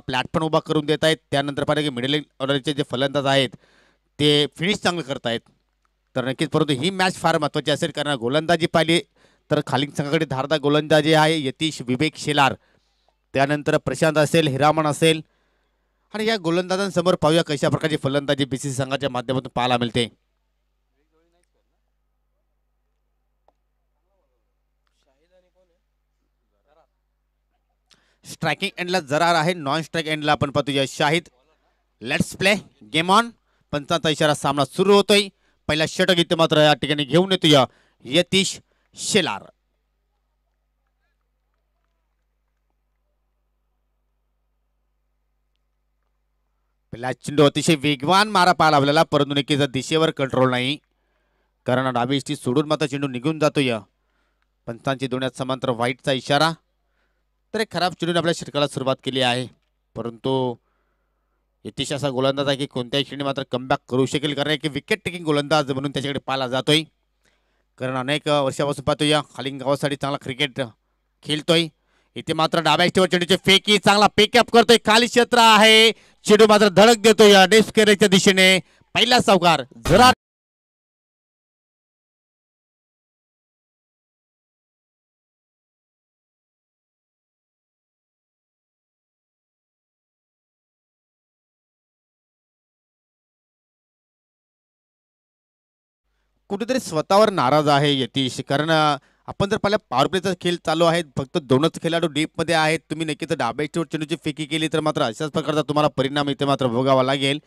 platform उभा करून देत आहेत त्यानंतर पाहिजे की मिडल ऑर्डरचे जे फलंदाज आहेत ते फिनिश चांगलं करत आहेत तर नक्कीच परंतु ही मॅच फार महत्त्वाची असेल कारण गोलंदाजी पाहिली तर खालील संघाकडे धारदार गोलंदाजी आहे यतीश विवेक शेलार त्यानंतर प्रशांत असेल हिरामण असेल आणि या गोलंदाजांसमोर पाहूया कशा प्रकारची फलंदाजी बी सी संघाच्या माध्यमातून पाहायला मिळते स्ट्रायकिंग एंडला जरार आहे नॉन स्ट्राईक एंडला आपण पाहतो Shahid let's play game on पंचांचा इशारा सामना सुरू होतोय पहिला षटक इथे मात्र या ठिकाणी घेऊन येतोय यतीश शेलार पहिला चेंडू अतिशय वेगवान मारा पाहायला आपल्याला परंतु नक्कीचा दिशेवर कंट्रोल नाही कारण डावी सोडून मात्र चेंडू निघून जातोय या पंचांची दोन्यात समांतर वाईटचा इशारा तर एक खराब चेंडूने आपल्या षटकाला सुरुवात केली आहे परंतु यतीश असा गोलंदाज आहे की कोणत्याही क्षणी मात्र कमबॅक करू शकेल कारण की विकेट टेकिंग गोलंदाज म्हणून त्याच्याकडे पाहिला जातोय कारण अनेक वर्षापासून पाहतो या खालिंग गावासाठी चांगला क्रिकेट खेळतोय इथे मात्र डाब्या स्टेवर चेंडूचे फेकी चांगला पेकअप करतोय खाली क्षेत्र आहे चेंडू मात्र धडक देतोय या डेस्क दिशेने पहिला सावकार जरा कुठेतरी स्वतःवर नाराज आहे यतीश कारण आपण जर पाहिलं पॉवर प्लेचा खेळ चालू आहे फक्त दोनच खेळाडू डीपमध्ये आहेत तुम्ही नक्कीच डाब्याची चेंडूची फेकी केली तर मात्र अशाच प्रकारचा तुम्हाला परिणाम इथे मात्र भोगावा लागेल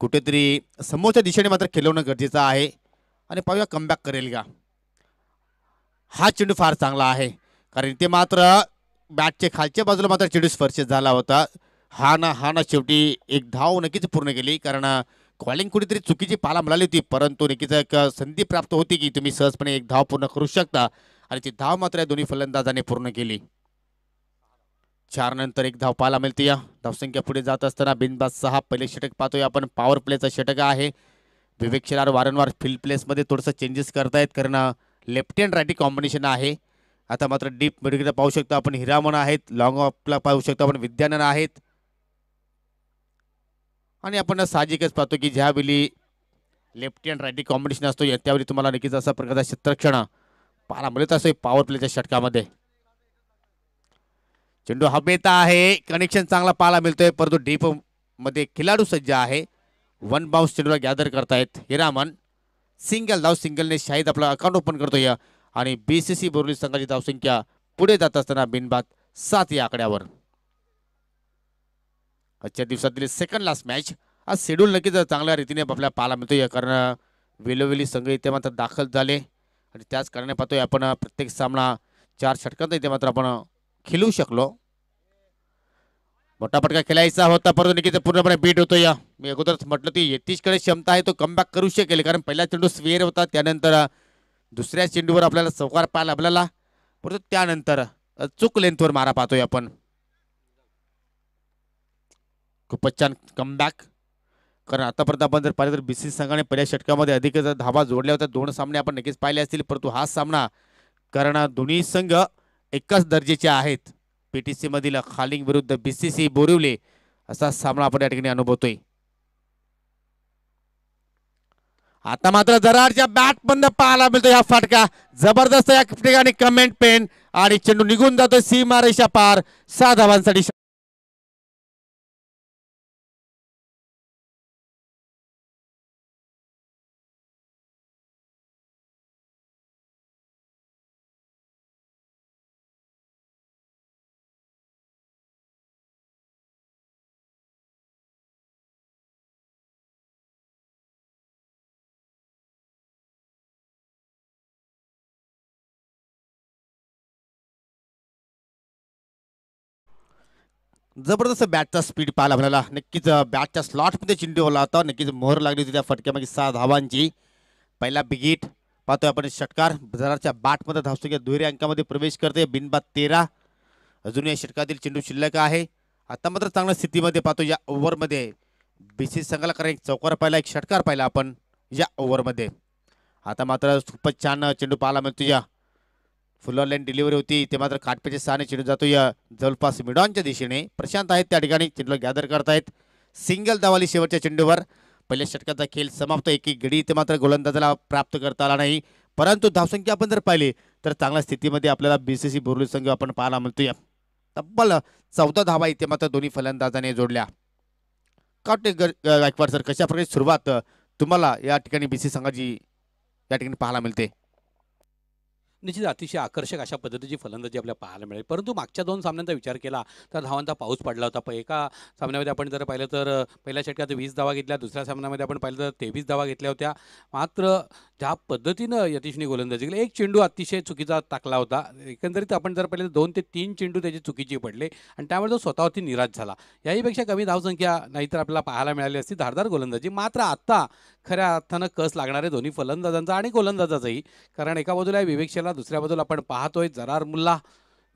कुठेतरी समोरच्या दिशेने मात्र खेळवणं गरजेचं आहे आणि पाहूया कमबॅक करेल का हा चेंडू फार चांगला आहे कारण इथे मात्र बॅटच्या खालच्या बाजूला मात्र चेंडू स्पर्श झाला होता हा ना हा ना शेवटी एक धाव नक्कीच पूर्ण केली कारण कॉलिंग कुठेतरी चुकीची पाला मिळाली होती परंतु निकीचा एक संधी प्राप्त होती की तुम्ही सहजपणे एक धाव पूर्ण करू शकता आणि ती धाव मात्र या दोन्ही फलंदाजाने पूर्ण केली चार नंतर एक धाव पाहायला मिळते या धावसंख्या पुढे जात असताना बिनबाज सहा पहिले षटक पाहतोय आपण पॉवर प्लेचा षटक आहे विवेक शिरार वारंवार फिल्ड प्लेसमध्ये थोडंसं चेंजेस करतायत कारण लेफ्ट अँड राईटी कॉम्बिनेशन आहे आता मात्र डीप मिडगिरीला पाहू शकतो आपण हिरामन आहेत लॉंग ऑफला पाहू शकतो आपण विद्यानन आहेत आणि आपण साहजिकच पाहतो की ज्यावेळी लेफ्ट अँड राईट कॉम्बिनेशन असतो त्यावेळी तुम्हाला नक्कीच असा प्रकारचा क्षेत्रक्षण पाहायला मिळत असतो पॉवर प्लेच्या षटकामध्ये चेंडू हबेता आहे कनेक्शन चांगला पाहायला मिळतोय परंतु डीप मध्ये खिलाडू सज्ज आहे वन बाउन्स चेंडूला गॅदर करतायत हिरामन सिंगल धाव सिंगलने शाहीद आपला अकाउंट ओपन करतोय आणि बी सी सी बोरली संघाची धावसंख्या पुढे जात असताना बिनबात सात या आकड्यावर आजच्या दिवसातील सेकंड लास्ट मॅच आज शेड्यूल नक्कीच चांगल्या रीतीने आपल्या पाहायला मिळतो या कारण वेलोवेली संघ इथे मात्र दाखल झाले आणि त्याच कारणाने पाहतोय आपण प्रत्येक सामना चार षटकात इथे मात्र आपण खेळू शकलो मोठा पटका खेळायचा होता परंतु निकित पूर्णपणे बीट होतो या मी अगोदरच म्हटलं ती यतीशकडे क्षमता आहे तो कमबॅक करू शकेल कारण पहिला चेंडू स्वेअर होता त्यानंतर दुसऱ्या चेंडूवर आपल्याला चौकार पाहायला आपल्याला परंतु त्यानंतर चूक लेंथवर मारा पाहतोय आपण खूपच छान कमबॅक कारण आतापर्यंत आपण जर पाहिलं तर बी सी संघाने पहिल्या षटकामध्ये अधिकच धाबा जोडल्या होत्या दोन सामने आपण नक्कीच पाहिले असतील परंतु हा सामना कारण दोन्ही संघ एकाच दर्जेचे आहेत पी टी सीमधील खालिंग विरुद्ध बी सी सी बोरिवले असा सामना आपण या ठिकाणी अनुभवतोय आता मात्र जराडच्या बॅट बंद पाहायला मिळतो या फाटका जबरदस्त या ठिकाणी कमेंट पेन आणि चेंडू निघून जातो सीमारेषा पार सहा धावांसाठी जबरदस्त बॅटचा स्पीड पाहायला आपल्याला नक्कीच बॅटच्या स्लॉटमध्ये चिंडी ओला होता नक्कीच मोहर लागली होती त्या फटक्यामागे सहा धावांची पहिला बिगीट पाहतोय आपण षटकार जराच्या धावतो किंवा दुहेरी अंकामध्ये प्रवेश करते बिनबाद तेरा अजून या षटकातील चेंडू शिल्लक आहे आता मात्र चांगल्या स्थितीमध्ये पाहतो या ओव्हरमध्ये सी संघाला कारण एक चौकार पाहिला एक षटकार पाहिला आपण या ओव्हरमध्ये आता मात्र खूपच छान चेंडू पाहायला मिळतो या फुल ऑनलाईन डिलिव्हरी होती ते मात्र काटपेचे सहाने चेंडू जातो या जवळपास मिडॉनच्या दिशेने प्रशांत आहेत त्या ठिकाणी चेंडूला गॅदर आहेत सिंगल दावाली शेवटच्या चेंडूवर पहिल्या षटकाचा खेळ समाप्त एक एक गडी ते मात्र गोलंदाजाला प्राप्त करता आला नाही परंतु धावसंख्या आपण जर पाहिली तर चांगल्या स्थितीमध्ये आपल्याला बी सी सी बोरली संघ आपण पाहायला मिळतोय तब्बल चौदा धावा इथे मात्र दोन्ही फलंदाजाने जोडल्या काटे गायकवाड सर कशा सुरुवात तुम्हाला या ठिकाणी बी सी संघाची या ठिकाणी पाहायला मिळते निश्चित अतिशय आकर्षक अशा पद्धतीची फलंदाजी आपल्याला पाहायला मिळेल परंतु मागच्या दोन सामन्यांचा विचार केला तर धावांचा पाऊस पडला होता पण एका सामन्यामध्ये आपण जर पाहिलं तर पहिल्या षटकात वीस धावा घेतल्या दुसऱ्या सामन्यामध्ये आपण पाहिलं तर तेवीस धावा घेतल्या होत्या मात्र ज्या पद्धतीनं यतीशने गोलंदाजी केली एक चेंडू अतिशय चुकीचा टाकला होता एकंदरीत आपण जर पहिले दोन ते तीन चेंडू त्याचे चुकीचे पडले आणि त्यामुळे तो स्वतःवरती निराश झाला याहीपेक्षा कमी धावसंख्या नाहीतर आपल्याला पाहायला मिळाली असती धारदार गोलंदाजी मात्र आत्ता खऱ्या अर्थानं कस लागणारे दोन्ही फलंदाजांचा आणि गोलंदाजाचाही कारण एका बाजूला विवेकशेला दुसऱ्या बाजूला आपण पाहतोय जरार मुल्ला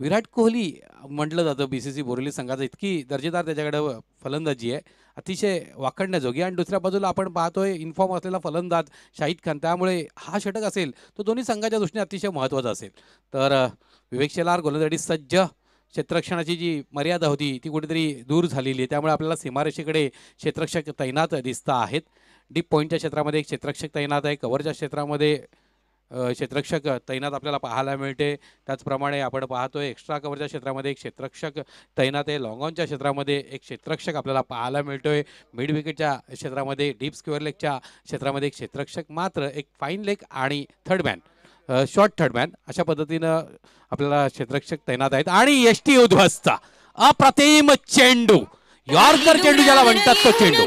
विराट कोहली म्हटलं जातं बी सी सी बोरली संघाचं इतकी दर्जेदार त्याच्याकडं फलंदाजी आहे अतिशय वाकडण्याजोगी आणि दुसऱ्या बाजूला आपण पाहतोय इन्फॉर्म असलेला फलंदाज शाहिद खान त्यामुळे हा षटक असेल तो दोन्ही संघाच्या दृष्टीने अतिशय महत्त्वाचा असेल तर विवेक शेलार गोलंदाजी सज्ज क्षेत्रक्षणाची जी मर्यादा होती ती कुठेतरी दूर झालेली आहे त्यामुळे आपल्याला सीमारेषेकडे क्षेत्रक्षक तैनात दिसता आहेत डीप पॉईंटच्या क्षेत्रामध्ये एक क्षेत्रक्षक तैनात आहे कव्हरच्या क्षेत्रामध्ये क्षेत्ररक्षक तैनात आपल्याला पाहायला मिळते त्याचप्रमाणे आपण पाहतोय एक्स्ट्रा कवरच्या क्षेत्रामध्ये एक क्षेत्ररक्षक तैनात आहे लॉंगॉनच्या क्षेत्रामध्ये एक क्षेत्ररक्षक आपल्याला पाहायला मिळतोय मिड विकेटच्या क्षेत्रामध्ये डीप स्क्वेअर लेगच्या क्षेत्रामध्ये एक क्षेत्ररक्षक मात्र एक फाईन लेग आणि third man short third man अशा पद्धतीनं आपल्याला क्षेत्ररक्षक तैनात आहेत आणि यष्टी उद्ध्वस्त अप्रतिम चेंडू यॉर्कर चेंडू ज्याला म्हणतात तो चेंडू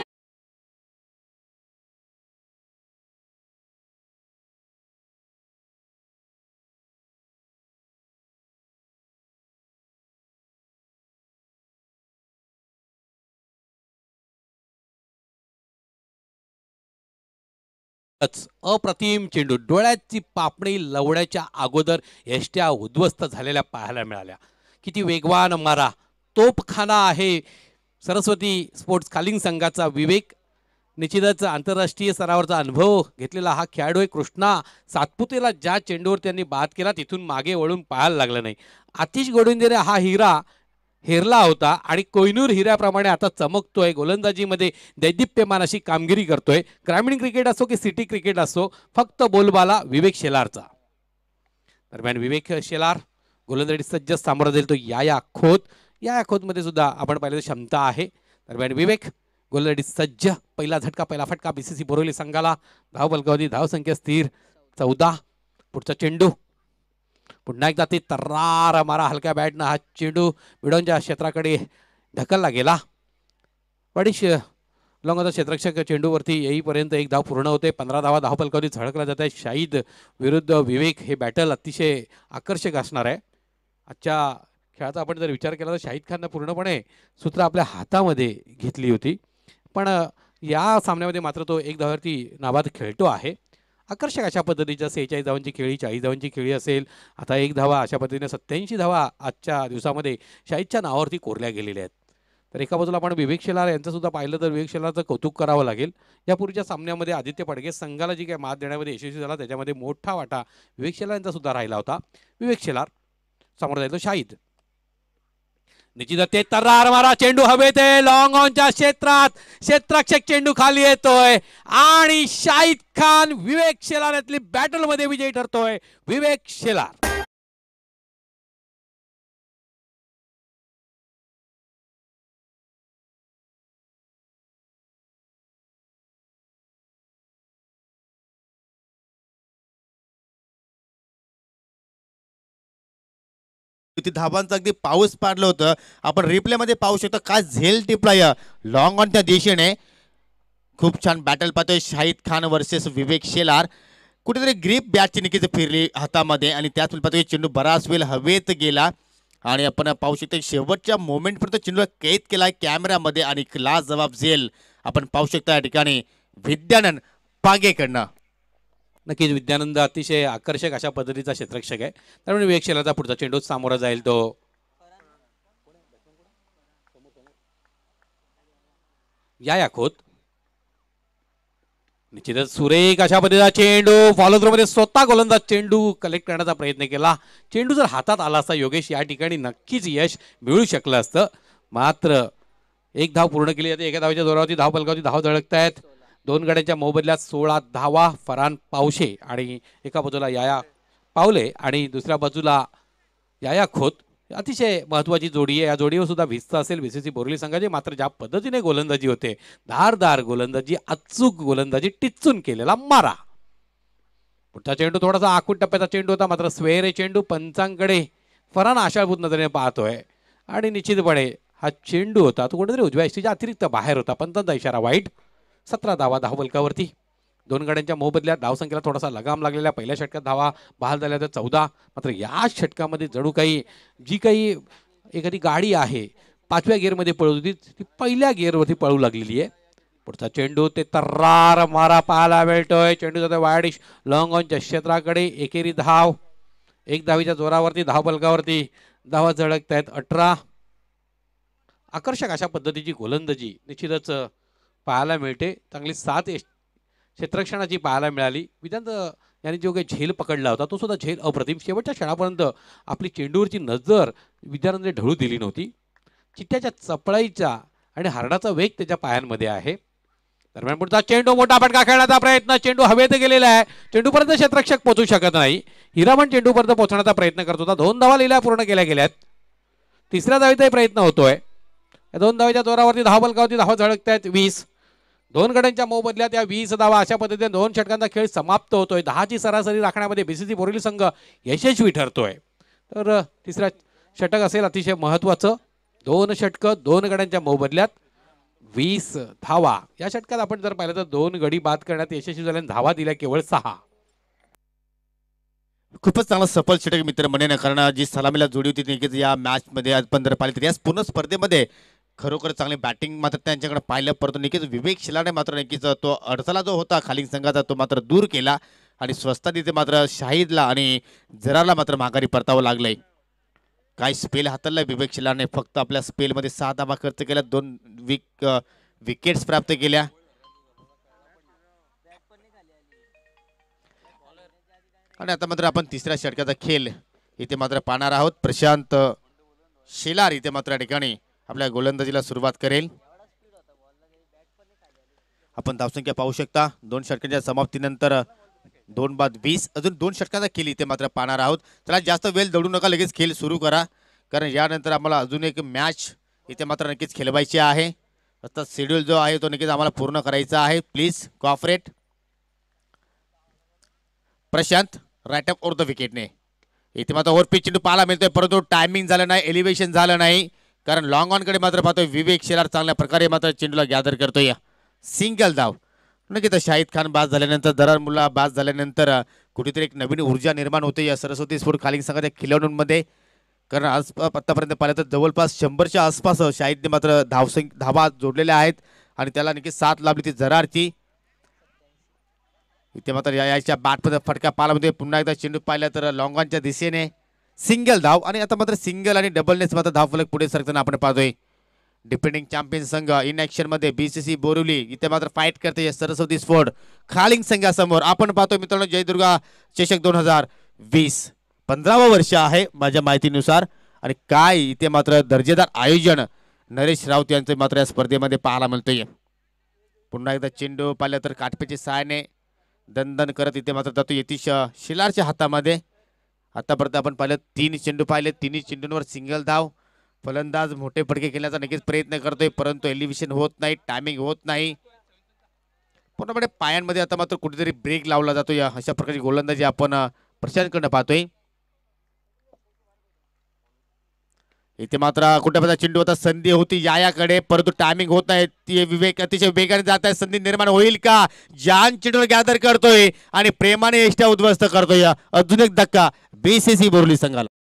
अप्रतिम चेंडू डोळ्याची पापणी लवण्याच्या अगोदर यष्ट्या उद्ध्वस्त झालेल्या पाहायला मिळाल्या किती वेगवान मारा तोपखाना आहे सरस्वती स्पोर्ट्स खालिंग संघाचा विवेक निश्चितच आंतरराष्ट्रीय स्तरावरचा अनुभव घेतलेला हा खेळाडू आहे कृष्णा सातपुतेला ज्या चेंडूवर त्यांनी बाद केला तिथून मागे वळून पाहायला लागलं नाही आतिश गोडुंदेरे हा हिरा हेरला होता आणि कोयनूर हिऱ्याप्रमाणे आता चमकतोय गोलंदाजीमध्ये दैदिप्यमान अशी कामगिरी करतोय ग्रामीण क्रिकेट असो की सिटी क्रिकेट असो फक्त बोलबाला विवेक शेलारचा दरम्यान विवेक शेलार गोलंदाजी सज्ज सामोरं जाईल तो या या खोत या या खोतमध्ये सुद्धा आपण पाहिलं क्षमता आहे दरम्यान विवेक गोलंदाजी सज्ज पहिला झटका पहिला फटका बीसीसी बोरवली संघाला धाव बलगावधी धाव स्थिर चौदा पुढचा चेंडू पुन्हा एकदा ती तर्रार मारा हलक्या बॅटनं हा चेंडू मिडोनच्या क्षेत्राकडे ढकलला गेला बडीश लोक क्षेत्रक्षक चेंडूवरती येईपर्यंत एक धाव पूर्ण होते पंधरा धावा दहा पलकावली झळकला जात आहे शाहीद विरुद्ध विवेक हे बॅटल अतिशय आकर्षक असणार आहे आजच्या खेळाचा आपण जर विचार केला तर शाहिद खाननं पूर्णपणे सूत्र आपल्या हातामध्ये घेतली होती पण या सामन्यामध्ये मात्र तो एक धावावरती नाबाद खेळतो आहे आकर्षक अशा पद्धतीच्या सेहेचाळीस धावांची खेळी चाळीस धावांची खेळी असेल आता एक धावा अशा पद्धतीने सत्याऐंशी धावा आजच्या दिवसामध्ये शाहीदच्या नावावरती कोरल्या गेलेल्या आहेत तर एका बाजूला आपण विवेक शेलार यांचंसुद्धा पाहिलं तर विवेक शेलारचं कौतुक करावं लागेल यापूर्वीच्या सामन्यामध्ये आदित्य पडगे संघाला जी काही मात देण्यामध्ये यशस्वी झाला त्याच्यामध्ये मोठा वाटा विवेक शेलार यांचासुद्धा राहिला होता विवेक शेलार समोर जायचो शाहीद निश्चित ते मारा चेंडू हवेत आहे लॉंग ऑनच्या क्षेत्रात क्षेत्रक्षक चेंडू खाली येतोय आणि शाहिद खान विवेक शेलार यातली बॅटलमध्ये विजयी ठरतोय विवेक शेलार किती धाबांचा अगदी पाऊस पाडलं होतं आपण रिप्लेमध्ये पाहू शकतो काय झेल टिपला या लॉंग त्या दिशेने खूप छान बॅटल पाहतोय शाहिद खान वर्सेस विवेक शेलार कुठेतरी ग्रीप बॅटची निकीच फिरली हातामध्ये आणि त्याच वेळी पाहतोय चेंडू बराच वेळ हवेत गेला आणि आपण पाहू शकतो शेवटच्या मोमेंटपर्यंत चेंडू कैद केला कॅमेऱ्यामध्ये आणि क्लास जबाब झेल आपण पाहू शकतो या ठिकाणी विद्यानंद पागेकडनं नक्कीच विद्यानंद अतिशय आकर्षक अशा पद्धतीचा क्षेत्रक्षक आहे त्यामुळे म्हणजे वेगशैलाचा पुढचा चेंडूच सामोरा जाईल तो या या खोत निश्चितच सुरेख अशा पद्धतीचा चेंडू फॉलो थ्रू मध्ये स्वतः गोलंदाज चेंडू कलेक्ट करण्याचा प्रयत्न केला चेंडू जर हातात आला असता योगेश या ठिकाणी नक्कीच यश मिळू शकलं असतं मात्र एक धाव पूर्ण केली जाते एका धावाच्या जोरावरती धाव पलकावरती धाव धडकतायत दोन गड्यांच्या मोबदल्यात सोळा धावा फरान पावशे आणि एका बाजूला याया पावले आणि दुसऱ्या बाजूला याया खोत अतिशय महत्त्वाची जोडी आहे या जोडीवर सुद्धा भिस्त असेल बीसीसी बोरली संघाची मात्र ज्या पद्धतीने गोलंदाजी होते धारदार गोलंदाजी अचूक गोलंदाजी टिचून केलेला मारा पुढचा चेंडू थोडासा आकूट टप्प्याचा चेंडू होता मात्र स्वेरे चेंडू पंचांकडे फरान आशाभूत नजरेने पाहतोय आणि निश्चितपणे हा चेंडू होता तो कुठेतरी उजव्या अतिरिक्त बाहेर होता पंचांचा इशारा वाईट सतरा धावा धावलकावरती दोन गाड्यांच्या मोबदल्यात धावसंख्येला थोडासा लगाम लागलेला पहिल्या षटकात धावा बहाल झाल्या तर चौदा मात्र या षटकामध्ये जणू काही जी काही एखादी गाडी आहे पाचव्या गिअरमध्ये पळत होती ती पहिल्या गिअरवरती पळू लागलेली आहे पुढचा चेंडू ते तर्रार मारा पाहायला मिळतोय चेंडू जातो वायडिश लॉंग ऑनच्या क्षेत्राकडे एकेरी धाव एक धावीच्या जोरावरती धाव बलकावरती धावा झळकतायत आहेत अठरा आकर्षक अशा पद्धतीची गोलंदाजी निश्चितच पाहायला मिळते चांगली सात एस क्षेत्रक्षणाची पाहायला मिळाली विधान यांनी जो काही झेल पकडला होता तो सुद्धा झेल अप्रतिम शेवटच्या क्षणापर्यंत आपली चेंडूवरची नजर विद्यानंदने ढळू दिली नव्हती चित्त्याच्या चपळाईचा आणि हरडाचा वेग त्याच्या पायांमध्ये आहे दरम्यान पुढचा चेंडू मोठा फटका खेळण्याचा प्रयत्न चेंडू हवेत गेलेला आहे चेंडूपर्यंत क्षेत्रक्षक पोहोचू शकत नाही हिरामण चेंडूपर्यंत पोहोचण्याचा प्रयत्न करत होता दोन धावा लिहिल्या पूर्ण केल्या गेल्यात तिसऱ्या धावीचाही प्रयत्न होतोय या दोन धावीच्या जोरावरती धावबलकावरती धावा झळकत आहेत वीस दोन गड्यांच्या मोबदल्यात या वीस धावा अशा पद्धतीने दोन षटकांचा खेळ समाप्त होतोय दहाची सरासरी राखण्यामध्ये बीसीसी बोरील संघ यशस्वी ठरतोय तर तिसरा षटक असेल अतिशय महत्वाचं दोन षटकं दोन गड्यांच्या मोबदल्यात वीस धावा या षटकात आपण जर पाहिलं तर दोन गडी बाद करण्यात यशस्वी झाल्याने धावा दिल्या केवळ सहा खूपच चांगला सफल षटक मित्र म्हणे कारण जी सलामीला जोडी होती निकेत या मॅचमध्ये आज पण जर पाहिली तर या पूर्ण स्पर्धेमध्ये खरोखर चांगली बॅटिंग मात्र त्यांच्याकडे पाहिलं परंतु निकेच विवेक शिलाने मात्र नक्कीच तो अडचला जो होता खालिंग संघाचा तो मात्र दूर केला आणि स्वस्ता तिथे मात्र शाहिदला आणि जराला मात्र माघारी परतावं लागलंय काय स्पेल हाताळला विवेक शिलाने फक्त आपल्या स्पेलमध्ये सहा धाबा खर्च केला दोन विक विकेट्स प्राप्त केल्या आणि आता मात्र आपण तिसऱ्या षटकाचा खेळ इथे मात्र पाहणार आहोत प्रशांत शेलार इथे मात्र या ठिकाणी आपल्या गोलंदाजीला सुरुवात करेल आपण धावसंख्या पाहू शकता दोन षटकांच्या समाप्तीनंतर दोन बाद वीस अजून दोन षटकांचा खेळ इथे मात्र पाहणार आहोत त्याला जास्त वेळ दडू नका लगेच खेळ सुरू करा कारण यानंतर आम्हाला अजून एक मॅच इथे मात्र नक्कीच खेळवायची आहे आता शेड्यूल जो आहे तो नक्कीच आम्हाला पूर्ण करायचा आहे प्लीज कॉपरेट प्रशांत रायटअप ओर द विकेटने इथे मात्र ओव्हर पिच चेंडू पाहायला मिळतोय परंतु टायमिंग झालं नाही एलिव्हेशन झालं नाही कारण लॉन्ग ऑनकडे मात्र पाहतोय विवेक शेलार चांगल्या प्रकारे मात्र चेंडूला गॅदर करतोय सिंगल धाव नक्कीच शाहिद खान बाद झाल्यानंतर दरार मुला बाद झाल्यानंतर कुठेतरी एक नवीन ऊर्जा निर्माण होते या सरस्वती स्फोट खाली संघाच्या खिलाडूंमध्ये कारण आज आत्तापर्यंत पाहिलं तर जवळपास शंभरच्या आसपास शाहिदने मात्र धावसंख धावा जोडलेल्या आहेत आणि त्याला नक्की साथ लाभली ती जरारची इथे मात्र याच्या बॅटमध्ये फटका पालामध्ये पुन्हा एकदा चेंडू पाहिला तर लॉंगॉनच्या दिशेने सिंगल धाव आणि आता मात्र सिंगल आणि डबलनेच मात्र धाव फलक पुढे सरकताना आपण पाहतोय डिपेंडिंग चॅम्पियन संघ इन ॲक्शनमध्ये बी सी सी इथे मात्र फाईट करते सरस्वती स्फोट खालिंग संघासमोर आपण पाहतोय मित्रांनो जयदुर्गा चषक दोन हजार वीस पंधरावं वर्ष आहे माझ्या माहितीनुसार आणि काय इथे मात्र दर्जेदार आयोजन नरेश राऊत यांचं मात्र या स्पर्धेमध्ये पाहायला मिळतोय पुन्हा एकदा चेंडू पाहिलं तर काटपेचे सायने दनदन करत इथे मात्र जातो यतीश शिलारच्या हातामध्ये आतापर्यंत आपण पाहिलं तीन चेंडू पाहिले तिन्ही चेंडूंवर सिंगल धाव फलंदाज मोठे फडके खेळण्याचा नक्कीच प्रयत्न करतोय परंतु एलिव्हिशन होत नाही टायमिंग होत नाही पूर्णपणे पायांमध्ये आता मात्र कुठेतरी ब्रेक लावला जातो या अशा प्रकारची गोलंदाजी आपण प्रशांतकडनं पाहतोय इथे मात्र कुठे चेंडू होता संधी होती या याकडे परंतु टायमिंग होत नाही ती विवेक अतिशय वेगाने जात आहे संधी निर्माण होईल का जान चेंडूला गॅदर करतोय आणि प्रेमाने एष्ट्या उद्ध्वस्त करतोय अजून एक धक्का बीसीसी बोरली संघाला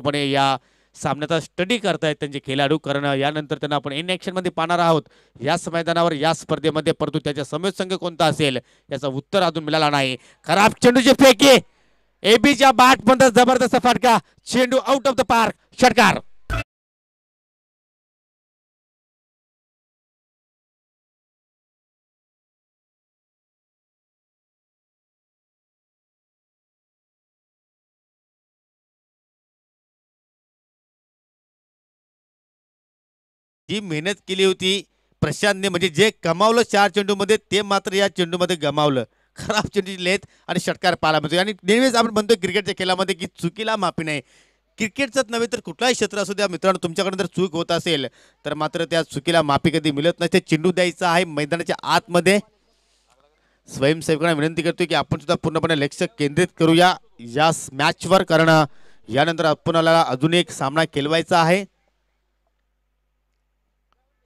पूर्णपणे या सामन्याचा स्टडी करतायत त्यांचे खेळाडू करणं यानंतर त्यांना आपण इन मध्ये पाहणार आहोत याच मैदानावर या स्पर्धेमध्ये परंतु त्याचा समज संघ कोणता असेल याचं उत्तर अजून मिळाला नाही खराब चेंडूचे फेके एबीच्या बाट बंद जबरदस्त फटका चेंडू आउट ऑफ द पार्क षटकार जी मेहनत केली होती प्रशांतने म्हणजे जे कमावलं चार चेंडूमध्ये ते मात्र या चेंडूमध्ये गमावलं खराब चेंडू लेथ आणि षटकार पाला म्हणतो आणि नेहमीच आपण म्हणतो क्रिकेटच्या खेळामध्ये की चुकीला माफी नाही क्रिकेटच नव्हे तर कुठलाही क्षेत्र असू द्या मित्रांनो तुमच्याकडे जर चूक होत असेल तर मात्र त्या चुकीला माफी कधी मिळत नाही ते चेंडू द्यायचा आहे मैदानाच्या आतमध्ये स्वयंसेवकांना विनंती करतो की आपण सुद्धा पूर्णपणे लक्ष केंद्रित करूया या मॅचवर करणं यानंतर आपणाला अजून एक सामना खेळवायचा आहे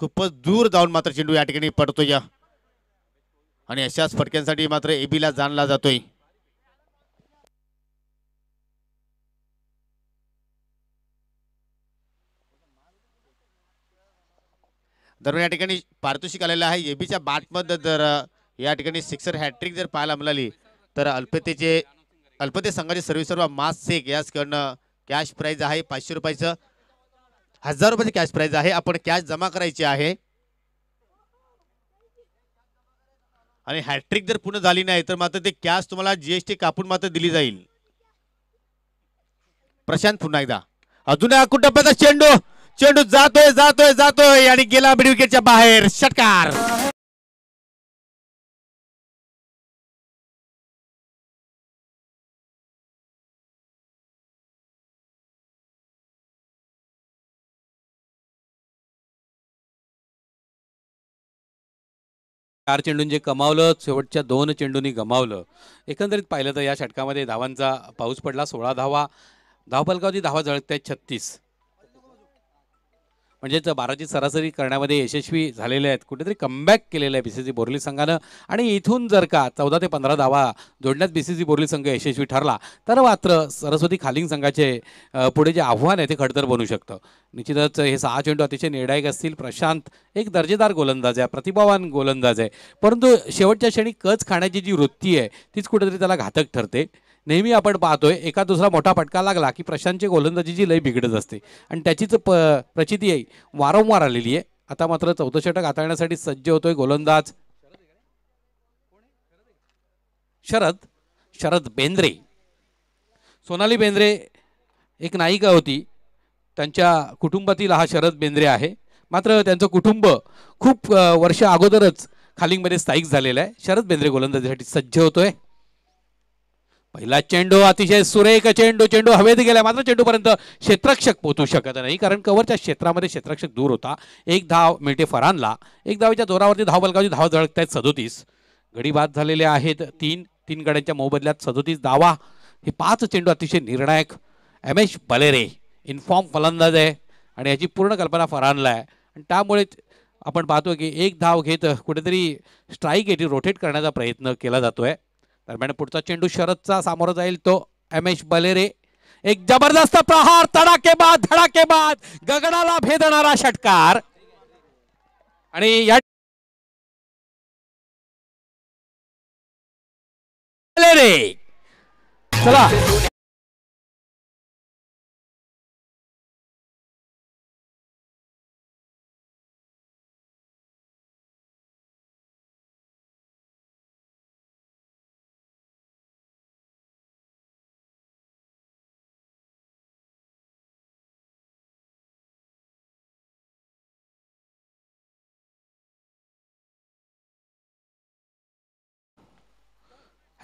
खूपच दूर जाऊन मात्र चेंडू या ठिकाणी पडतोय या आणि अशाच फटक्यांसाठी मात्र एबीला जाणला जातोय दरम्यान या ठिकाणी पारितोषिक आलेलं आहे एबीच्या बाटमध्ये जर या ठिकाणी सिक्सर हॅट्रिक जर पाहायला मिळाली तर अल्पतेचे अल्पते संघाचे सर्व मास सेक कडनं कॅश प्राईज आहे पाचशे रुपयाचं हजार रुपयाची कॅश प्राईज आहे आपण कॅश जमा करायची आहे आणि हॅट्रिक जर पूर्ण झाली नाही तर मात्र ते कॅश तुम्हाला जीएसटी कापून मात्र दिली जाईल प्रशांत पुन्हा एकदा अजून एक डब्याचा चेंडू चेंडू जातोय जातोय जातोय आणि गेला मिड विकेटच्या बाहेर षटकार चार चेंडूंचे कमावलं शेवटच्या दोन चेंडूंनी गमावलं एकंदरीत पाहिलं तर या षटकामध्ये धावांचा पाऊस पडला सोळा धावा धावफलकावरती धावा जळते आहेत छत्तीस म्हणजेच बाराची सरासरी करण्यामध्ये यशस्वी झालेले आहेत कुठेतरी कमबॅक केलेलं आहे बी सी सी बोरली संघानं आणि इथून जर का चौदा ते पंधरा धावा जोडण्यात बी सी सी बोरली संघ यशस्वी ठरला तर मात्र सरस्वती खालिंग संघाचे पुढे जे आव्हान आहे ते खडतर बनू शकतं निश्चितच हे सहा चेंडू अतिशय निर्णायक असतील प्रशांत एक दर्जेदार गोलंदाज आहे प्रतिभावान गोलंदाज आहे परंतु शेवटच्या क्षणी कच खाण्याची जी वृत्ती आहे तीच कुठेतरी त्याला घातक ठरते नेहमी आपण पाहतोय एका दुसरा मोठा फटका लागला की प्रशांतची गोलंदाजीची लय बिघडत असते आणि त्याचीच प प्रचिती आहे वारंवार आलेली आहे आता मात्र चौथं षटक हाताळण्यासाठी सज्ज होतोय गोलंदाज शरद शरद बेंद्रे सोनाली बेंद्रे एक नायिका होती त्यांच्या कुटुंबातील हा शरद बेंद्रे आहे मात्र त्यांचं कुटुंब खूप वर्ष अगोदरच खालिंगमध्ये स्थायिक झालेलं आहे शरद बेंद्रे गोलंदाजीसाठी सज्ज होतोय पहिला चेंडू अतिशय सुरेख चेंडू चेंडू हवेत गेला मात्र चेंडूपर्यंत क्षेत्रक्षक पोहोचू शकत नाही कारण कव्हरच्या क्षेत्रामध्ये क्षेत्रक्षक दूर होता एक धाव मिळते फरानला एक धावेच्या जोरावरती धाव बलकावची धाव झळकत आहेत सदोतीस गडी बाद झालेले आहेत तीन तीन गड्यांच्या मोबदल्यात सदोतीस धावा हे पाच चेंडू अतिशय निर्णायक एम एच बलेरे इन्फॉर्म फलंदाज आहे आणि याची पूर्ण कल्पना फरानला आहे आणि त्यामुळे आपण पाहतो की एक धाव घेत कुठेतरी स्ट्राईक येथे रोटेट करण्याचा प्रयत्न केला जातोय दरम्यान पुढचा चेंडू शरदचा सामोरं जाईल तो एम एच बलेरे एक जबरदस्त प्रहार बाद धडाके धडाकेबाद गगनाला भेदणारा षटकार आणि या बलेरे चला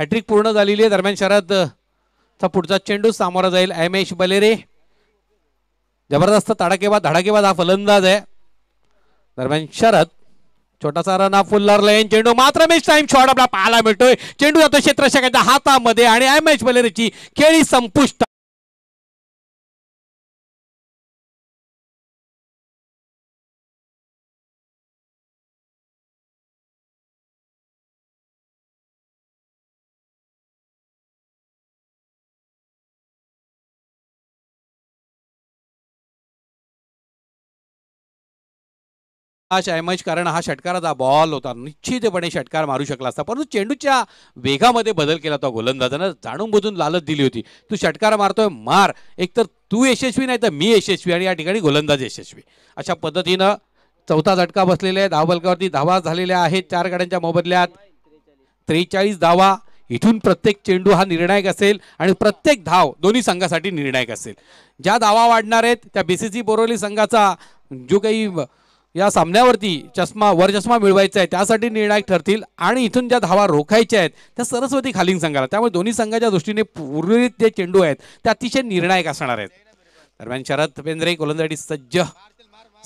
हॅट्रिक पूर्ण झालेली आहे दरम्यान शहरात चा पुढचा चेंडू सामोरा जाईल एम बलेरे जबरदस्त ताडाकेबाद धडाकेबाद हा फलंदाज आहे दरम्यान शरद छोटासा रन हा फुल्लर लयन चेंडू मात्र मेच टाइम शॉर्ट आपला पाहायला मिळतोय चेंडू जातो क्षेत्रक्षकाच्या हातामध्ये आणि एम एच बलेरेची खेळी संपुष्ट अहमद कारण हा षटकाराचा बॉल होता निश्चितपणे षटकार मारू शकला असता परंतु चेंडूच्या वेगामध्ये बदल केला होता गोलंदाजानं जाणून बुजून लालच दिली होती तू षटकार मारतोय मार एकतर तू यशस्वी नाही तर मी यशस्वी आणि या ठिकाणी गोलंदाज यशस्वी अशा पद्धतीनं चौथा झटका बसलेला आहे बलकावरती धावा झालेल्या आहेत चार गाड्यांच्या मोबदल्यात त्रेचाळीस धावा इथून प्रत्येक चेंडू हा निर्णायक असेल आणि प्रत्येक धाव दोन्ही संघासाठी निर्णायक असेल ज्या धावा वाढणार आहेत त्या बीसीसी बोरोली संघाचा जो काही या सामन्यावरती चष्मा वर चष्मा मिळवायचा आहे त्यासाठी निर्णायक ठरतील आणि इथून ज्या धावा रोखायच्या आहेत त्या सरस्वती खालीन संघाला त्यामुळे दोन्ही संघाच्या दृष्टीने पूर्वीत जे चेंडू आहेत ते अतिशय निर्णायक असणार आहेत दरम्यान शरद थपेंद्रे गोलंदाजी सज्ज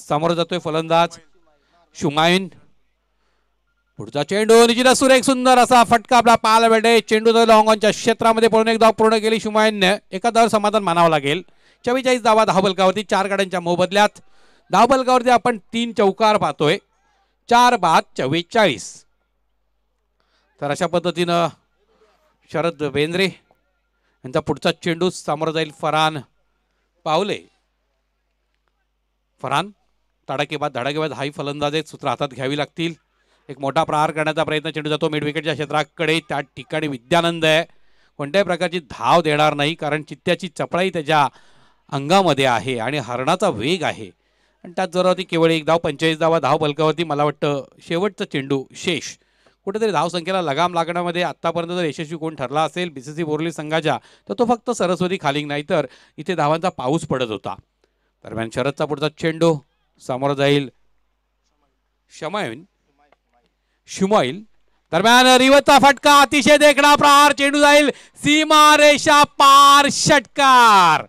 समोर जातोय फलंदाज शुमायन पुढचा चेंडू सुर सुरेख सुंदर असा फटका आपला पाल भेटे चेंडू लॉंगॉनच्या क्षेत्रामध्ये पळून एक धाव पूर्ण केली शुमायनने एका समाधान मानावं लागेल चव्वेचाळीस धावा धावलकावरती चार गाड्यांच्या मोबदल्यात धावबलकावरती आपण तीन चौकार पाहतोय चार बाद चव्वेचाळीस तर अशा पद्धतीनं शरद बेंद्रे यांचा पुढचा चेंडू समोर जाईल फरहान पावले फरहान तडाकेबाद धडाकेबाद हाई फलंदाज आहेत सूत्र हातात घ्यावी लागतील एक मोठा प्रहार करण्याचा प्रयत्न चेंडू जातो मिडविकेटच्या क्षेत्राकडे त्या ठिकाणी विद्यानंद आहे कोणत्याही प्रकारची धाव देणार नाही कारण चित्त्याची चपळाई त्याच्या अंगामध्ये आहे आणि हरणाचा वेग आहे आणि त्याच होती केवळ एक धाव पंचेचाळीस धावा धाव बलकावरती मला वाटतं शेवटचं चेंडू शेष कुठेतरी धावसंख्येला लगाम लागण्यामध्ये आत्तापर्यंत जर यशस्वी कोण ठरला असेल बी सी सी बोरली संघाच्या तर तो फक्त सरस्वती खालिंग नाही तर इथे धावांचा पाऊस पडत होता दरम्यान शरदचा पुढचा चेंडू समोर जाईल शमायन शुमाईल दरम्यान रिवतचा फटका अतिशय देखणा प्रहार चेंडू जाईल सीमा रेषा पार षटकार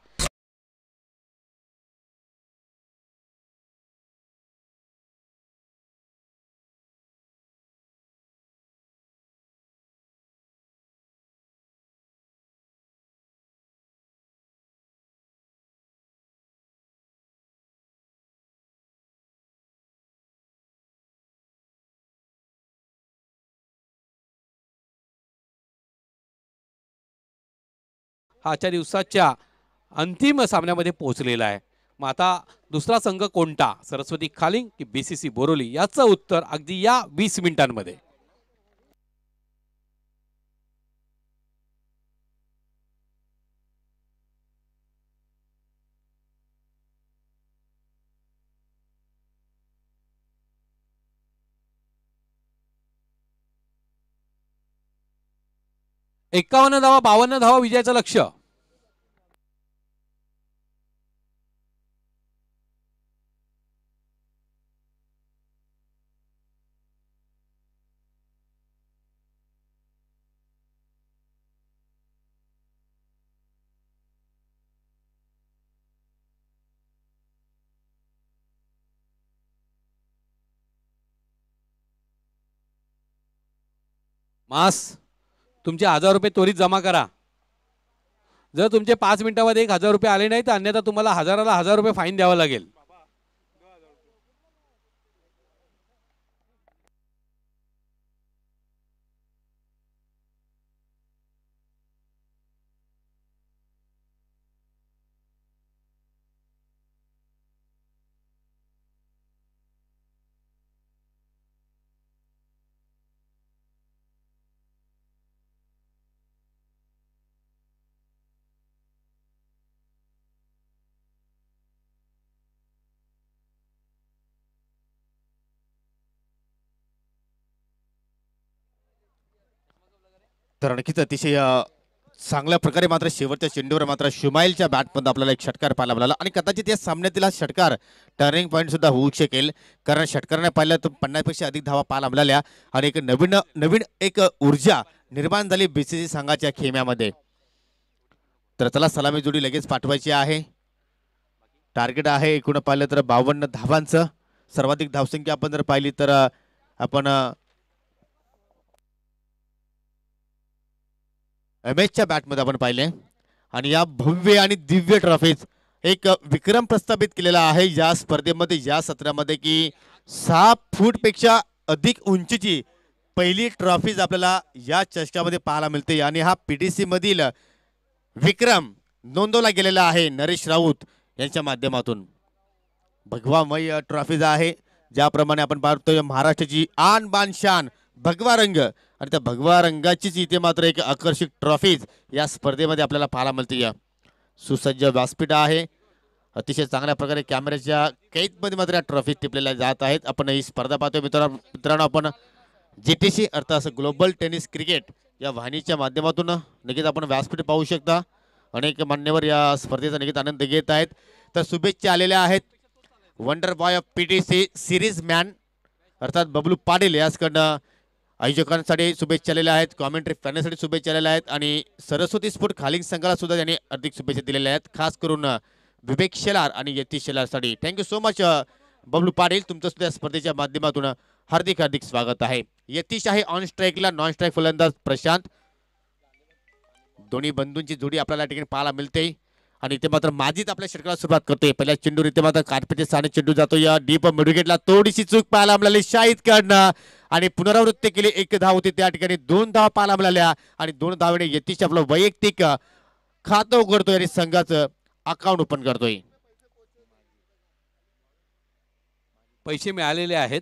हा आजच्या दिवसाच्या अंतिम सामन्यामध्ये पोहोचलेला आहे मग आता दुसरा संघ कोणता सरस्वती खालिंग की बी सी सी बोरोली याचं उत्तर अगदी या वीस मिनिटांमध्ये एक्कावन्न धावा बावन्न धावा विजयाचं लक्ष मास तुमचे हजार रुपये त्वरित जमा करा जर तुमचे पाच मिनिटामध्ये एक हजार रुपये आले नाही तर अन्यथा तुम्हाला हजाराला हजार रुपये फाईन द्यावा लागेल तर आणखीच अतिशय चांगल्या प्रकारे मात्र शेवटच्या चेंडूवर मात्र शुमाईलच्या बॅटमध्ये आपल्याला एक षटकार पाहायला मिळाला आणि कदाचित या सामन्यातील हा षटकार टर्निंग पॉईंटसुद्धा होऊ शकेल कारण षटकारने पाहिलं तर पन्नासपेक्षा अधिक धावा पाहायला मिळाल्या आणि एक नवीन नवीन एक ऊर्जा निर्माण झाली बी सी सी संघाच्या खेम्यामध्ये तर त्याला सलामी जोडी लगेच पाठवायची आहे टार्गेट आहे एकूण पाहिलं तर बावन्न धावांचं सर्वाधिक धावसंख्या आपण जर पाहिली तर आपण एम एसच्या बॅटमध्ये आपण पाहिले आणि या भव्य आणि दिव्य ट्रॉफीज एक विक्रम प्रस्थापित केलेला आहे या स्पर्धेमध्ये या सत्रामध्ये की सहा फूटपेक्षा अधिक उंचीची पहिली ट्रॉफीज आपल्याला या चषकामध्ये पाहायला मिळते आणि हा पी टी सीमधील विक्रम नोंदवला गेलेला आहे नरेश राऊत यांच्या माध्यमातून भगवामय ट्रॉफीज आहे ज्याप्रमाणे आपण पाहतोय महाराष्ट्राची आन बान शान भगवा रंग आणि त्या भगवा रंगाचीच इथे मात्र एक आकर्षक ट्रॉफीज या स्पर्धेमध्ये आपल्याला पाहायला मिळते सुसज्ज व्यासपीठ आहे अतिशय चांगल्या प्रकारे कॅमेऱ्याच्या कैदमध्ये मात्र या ट्रॉफीज टिपलेल्या जात आहेत आपण ही स्पर्धा पाहतोय मित्रांनो मित्रांनो आपण जे टी सी अर्थात ग्लोबल टेनिस क्रिकेट या वाहिनीच्या माध्यमातून नक्कीच आपण व्यासपीठ पाहू शकता अनेक मान्यवर या स्पर्धेचा नक्कीच आनंद घेत आहेत तर शुभेच्छा आलेल्या आहेत wonder boy of P T C series man अर्थात बबलू पाटील याचकडनं आयोजकांसाठी शुभेच्छा दिलेल्या आहेत कॉमेंट्री फॅनसाठी शुभेच्छा दिलेल्या आहेत आणि सरस्वती स्फोट खालिंग संघाला सुद्धा त्यांनी हार्दिक शुभेच्छा दिलेल्या आहेत खास करून विवेक शेलार आणि यतीश शेलारसाठी thank you so much Bablu Patil तुमचं सुद्धा स्पर्धेच्या माध्यमातून हार्दिक हार्दिक स्वागत आहे यतीश आहे ऑन स्ट्राईकला नॉन स्ट्राईक फलंदाज प्रशांत दोन्ही बंधूंची जोडी आपल्याला ठिकाणी पाहायला मिळते आणि इथे मात्र माझीच आपल्या षटकाला सुरुवात करतोय पहिल्या चेंडू इथे मात्र कार्पेटचे साने चेंडू जातो या डीप मिडविकेटला थोडीशी चूक पाहायला मिळाली शाहीद कडनं आणि पुनरावृत्ती केली एक धाव होती त्या ठिकाणी दोन धाव पाहायला मिळाल्या आणि दोन धावेने यतीश आपलं वैयक्तिक खातं उघडतोय आणि संघाचं अकाउंट ओपन करतोय पैसे मिळालेले आहेत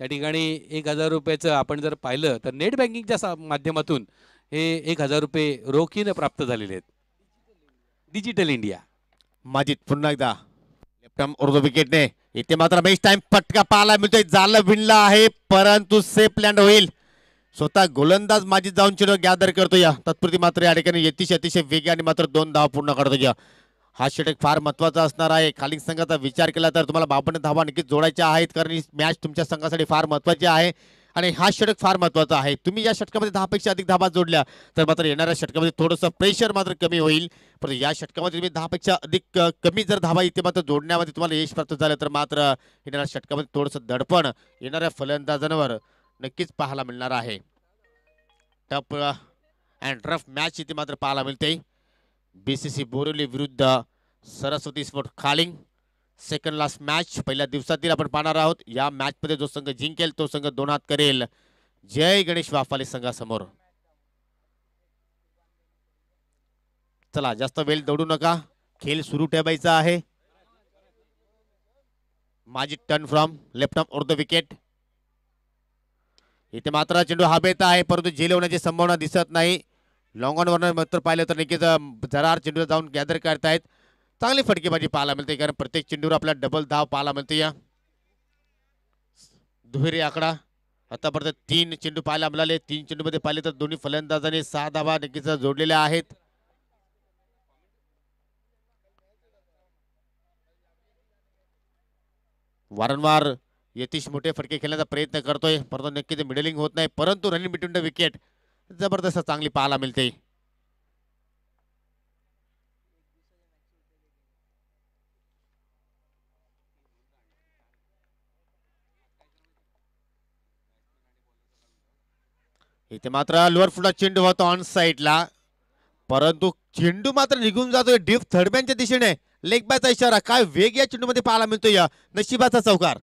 या ठिकाणी एक हजार रुपयाचं आपण जर पाहिलं तर नेट बँकिंगच्या माध्यमातून हे एक हजार रुपये रोखीनं प्राप्त झालेले आहेत डिजिटल इंडिया माझी पुन्हा एकदा लेफ्टम उर्दू विकेटने इथे मात्र बेस्ट टाइम पटका पाहायला मिळतोय जालं विणला आहे परंतु सेफ लँड होईल स्वतः गोलंदाज माझी जाऊन चिरो गॅदर करतो या तत्पुरती मात्र या ठिकाणी अतिशय अतिशय वेगाने मात्र दोन धाव पूर्ण करतो या हा षटक फार महत्वाचा असणार आहे खाली संघाचा विचार केला तर तुम्हाला बापन्न धावा नक्कीच जोडायच्या आहेत कारण मॅच तुमच्या संघासाठी फार महत्वाची आहे आणि हा षटक फार महत्वाचा आहे तुम्ही या षटकामध्ये दहापेक्षा अधिक धाबा जोडल्या तर मात्र येणाऱ्या षटकामध्ये थोडंसं प्रेशर मात्र कमी होईल पण या षटकामध्ये तुम्ही दहापेक्षा अधिक कमी जर धाबा इथे मात्र जोडण्यामध्ये तुम्हाला यश प्राप्त झालं तर मात्र येणाऱ्या षटकामध्ये थोडंसं दडपण येणाऱ्या फलंदाजांवर नक्कीच पाहायला मिळणार आहे टप अँड रफ मॅच इथे मात्र पाहायला मिळते बी सी सी बोरिवली विरुद्ध सरस्वती स्पोर्ट खालिंग सेकंड लास्ट मॅच पहिल्या दिवसातील आपण पाहणार आहोत या मॅचमध्ये जो संघ जिंकेल तो संघ दोन करेल जय गणेश वाफाले संघासमोर चला जास्त वेळ दौडू नका खेळ सुरू ठेवायचा आहे माझी turn from left of or the wicket इथे मात्र चेंडू हवेत आहे परंतु झेल होण्याची संभावना दिसत नाही लॉंग ऑन मात्र पाहिलं तर निकेत जरार चेंडू जाऊन गॅदर करतायत चांगली फटकेबाजी पाहायला मिळते कारण प्रत्येक चेंडूवर आपला डबल धाव पाहायला मिळते या दुहेरी आकडा आतापर्यंत तीन चेंडू पाहायला मिळाले तीन मध्ये पाहिले तर दोन्ही फलंदाजाने सहा धावा नक्कीच जोडलेल्या आहेत वारंवार यतीश मोठे फटके खेळण्याचा प्रयत्न करतोय परंतु नक्कीच मिडलिंग होत नाही परंतु रनिंग बिटवीन विकेट जबरदस्त चांगली पाहायला मिळते इथे मात्र लोअर फुटला चेंडू होतो ऑन साईडला परंतु चेंडू मात्र निघून जातोय डीप थर्डमॅनच्या दिशेने लेग बायचा इशारा काय वेग या चेंडूमध्ये पाहायला मिळतोय नशिबाचा चौकार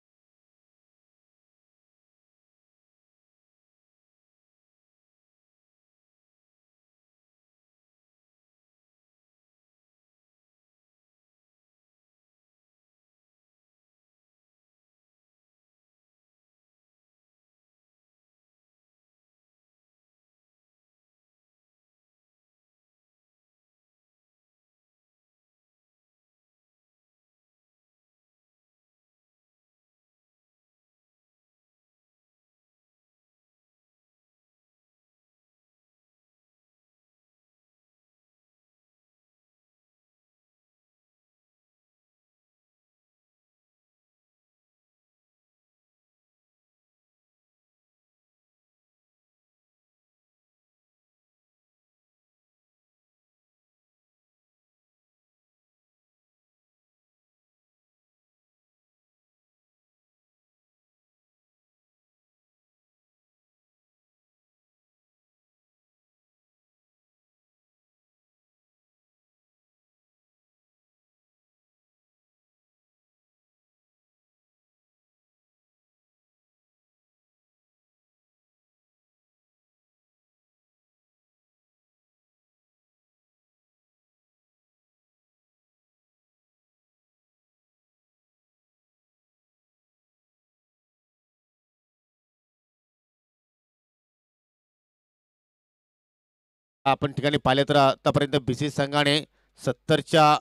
आपण ठिकाणी पाहिले तर आतापर्यंत बी सी संघाने सत्तरच्या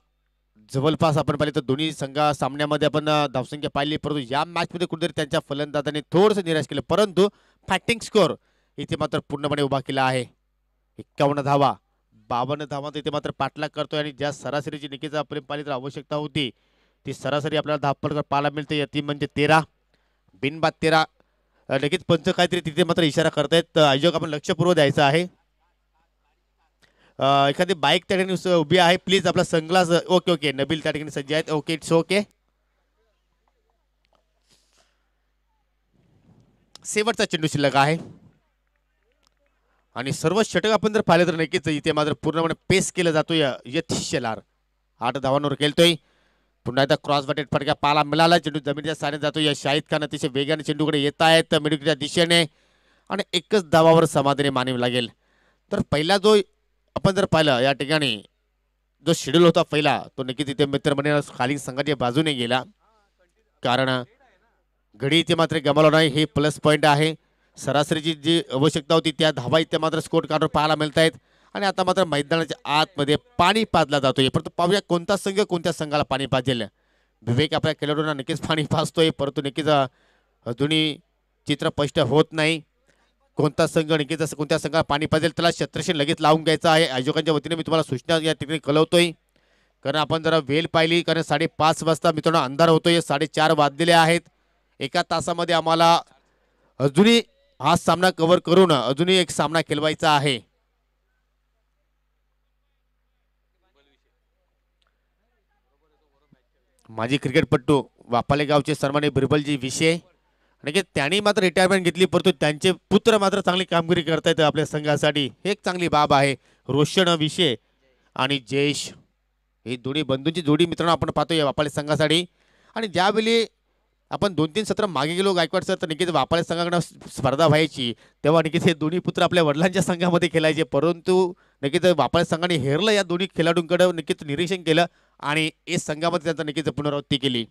जवळपास आपण पाहिले तर दोन्ही संघ सामन्यामध्ये आपण धावसंख्या पाहिली परंतु या मॅचमध्ये कुठेतरी त्यांच्या फलंदाजाने थोडंसं निराश केलं परंतु फॅटिंग स्कोअर इथे मात्र पूर्णपणे उभा केला आहे एक्कावन्न धावा बावन्न धावा इथे मात्र पाठलाग करतोय आणि ज्या सरासरीची निकेच आपण पाहिली तर आवश्यकता होती ती सरासरी आपल्याला धावपडकर पाहायला मिळते ती म्हणजे तेरा बिनबाद तेरा लगेच पंच काहीतरी तिथे मात्र इशारा करतायत आयोजक आपण लक्षपूर्वक द्यायचं आहे एखादी बाईक त्या ठिकाणी उभी आहे प्लीज आपला सनग्लास ओके ओके नबील त्या ठिकाणी सज्ज आहेत ओके इट्स ओके शेवटचा चेंडू शिल्लक आहे आणि सर्व षटक आपण जर पाहिले तर नक्कीच इथे मात्र पूर्णपणे पेस केलं जातो या यथिशलार आठ धावांवर खेळतोय पुन्हा एकदा क्रॉस बटेट फटका पाला मिळाला चेंडू जमिनीच्या साने जातो या शाहिद खान अतिशय वेगाने चेंडूकडे येत आहेत मिडकीच्या दिशेने आणि एकच धावावर समाधानी मानावी लागेल तर पहिला जो आपण जर पाहिलं या ठिकाणी जो शेड्यूल होता पहिला तो नक्कीच इथे म्हणे खाली संघाच्या बाजूने गेला कारण घडी इथे मात्र गमावला नाही हे प्लस पॉईंट आहे सरासरीची जी आवश्यकता होती त्या धावा इथे मात्र स्कोर कार्डवर पाहायला मिळत आहेत आणि आता मात्र मैदानाच्या आतमध्ये पाणी पाजला जातोय परंतु पाहूया कोणता संघ कोणत्या संघाला पाणी पाजेल विवेक आपल्या खेळाडूंना नक्कीच पाणी पाजतोय परंतु नक्कीच अजूनही चित्र स्पष्ट होत नाही कोणता संघ जसं कोणत्या संघात पाणी पाजेल त्याला छत्रशी लगेच लावून घ्यायचं आहे आयोजकांच्या वतीने मी तुम्हाला सूचना या ठिकाणी कळवतोय कारण आपण जरा वेल पाहिली कारण साडेपाच वाजता मित्रांनो अंधार होतोय साडेचार वाजलेले आहेत एका तासामध्ये आम्हाला अजूनही हा सामना कव्हर करून अजूनही एक सामना खेळवायचा आहे माजी क्रिकेटपटू वापालेगावचे सर्वांनी बिरबलजी विषय कारण की त्यांनी मात्र रिटायरमेंट घेतली परंतु त्यांचे पुत्र मात्र चांगली कामगिरी करतायत आपल्या संघासाठी एक चांगली बाब आहे रोशन विषय आणि जयेश ही दोन्ही बंधूंची जोडी मित्रांनो आपण पाहतो या वापाळे संघासाठी आणि ज्यावेळी आपण दोन तीन सत्र मागे गेलो गायकवाड सर तर निकित वापाळे संघाकडं स्पर्धा व्हायची तेव्हा निकित हे दोन्ही पुत्र आपल्या वडिलांच्या संघामध्ये खेळायचे परंतु निकित वापाळे संघाने हेरलं या दोन्ही खेळाडूंकडं निकित निरीक्षण केलं आणि एस संघामध्ये त्यांचा निकित पुनरावृत्ती केली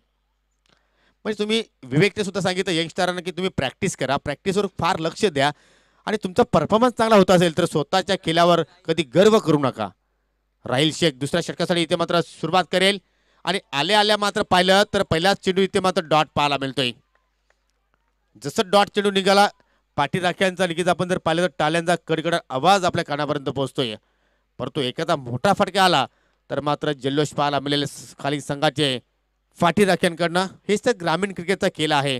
म्हणजे तुम्ही विवेकने सुद्धा सांगितलं यंगस्टारांना की तुम्ही प्रॅक्टिस करा प्रॅक्टिसवर फार लक्ष द्या आणि तुमचा परफॉर्मन्स चांगला होत असेल तर स्वतःच्या केल्यावर कधी गर्व करू नका राहील शेख दुसऱ्या षटकासाठी इथे मात्र सुरुवात करेल आणि आल्या आल्या मात्र पाहिलं तर पहिलाच चेंडू इथे मात्र डॉट पाहायला मिळतोय जसं डॉट चेंडू निघाला पाठीराख्यांचा लगेच आपण जर पाहिलं तर टाल्यांचा कडकड आवाज आपल्या कानापर्यंत पोहोचतोय परंतु एखादा मोठा फटका आला तर मात्र जल्लोष पाहायला मिळेल खाली संघाचे फाटी राख्यांकडनं हेच तर ग्रामीण क्रिकेटचा खेळ आहे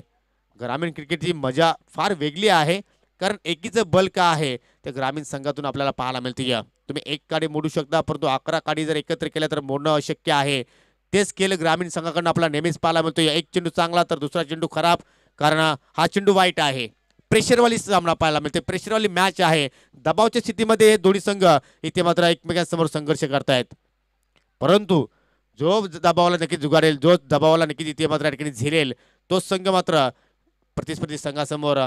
ग्रामीण क्रिकेटची मजा फार वेगळी आहे कारण एकीचं बल का आहे ते ग्रामीण संघातून आपल्याला पाहायला मिळते या तुम्ही एक काडी मोडू शकता परंतु अकरा काडी जर एकत्र केल्या तर मोडणं अशक्य आहे तेच केलं ग्रामीण संघाकडनं आपल्याला नेहमीच पाहायला मिळतो एक चेंडू चांगला तर दुसरा चेंडू खराब कारण हा चेंडू वाईट आहे प्रेशरवाली सामना पाहायला मिळते प्रेशरवाली मॅच आहे दबावच्या स्थितीमध्ये हे दोन्ही संघ इथे मात्र एकमेकांसमोर संघर्ष करतायत परंतु जो दबावाला नक्कीच जुगारेल जो दबावाला नक्कीच इथे मात्र या ठिकाणी झेलेल तोच संघ मात्र प्रतिस्पर्धी संघासमोर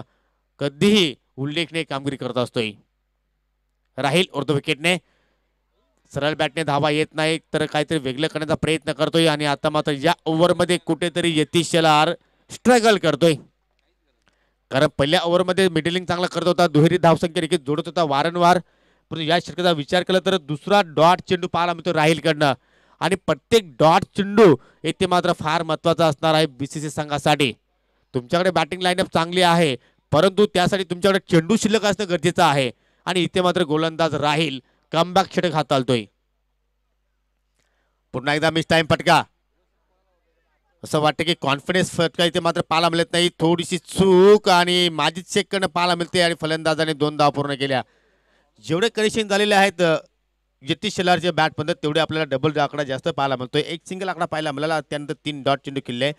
कधीही उल्लेखनीय कामगिरी करत असतोय राहील अर्ध विकेटने सरळ बॅटने धावा येत नाही तर काहीतरी वेगळं करण्याचा प्रयत्न करतोय आणि आता मात्र या ओव्हरमध्ये कुठेतरी यतीशला स्ट्रगल करतोय कारण पहिल्या ओव्हरमध्ये मिडलिंग चांगला करत होता दुहेरी धावसंख्या देखील जोडत होता वारंवार परंतु या षटकाचा विचार केला तर दुसरा डॉट चेंडू पाहायला मिळतो राहीलकडनं आणि प्रत्येक डॉट चेंडू येथे मात्र फार महत्त्वाचा असणार आहे बी सी सी संघासाठी तुमच्याकडे बॅटिंग लाईनअप चांगली आहे परंतु त्यासाठी तुमच्याकडे चेंडू शिल्लक असणं गरजेचं आहे आणि इथे मात्र गोलंदाज राहील कमबॅक षटक हाताळतोय पुन्हा एकदा मिस टाइम पटका असं वाटतं की कॉन्फिडन्स फटका इथे मात्र पाहायला मिळत नाही थोडीशी चूक आणि माझीच चेक करणं पाहायला मिळते आणि फलंदाजाने दोन धाव पूर्ण केल्या जेवढे कनेक्शन झालेले आहेत जगदीश शेलारचे बॅट बंदत तेवढे आपल्याला डबल आकडा जास्त पाहायला मिळतोय एक सिंगल आकडा पाहायला मिळाला त्यानंतर तीन डॉट चेंडू खेळले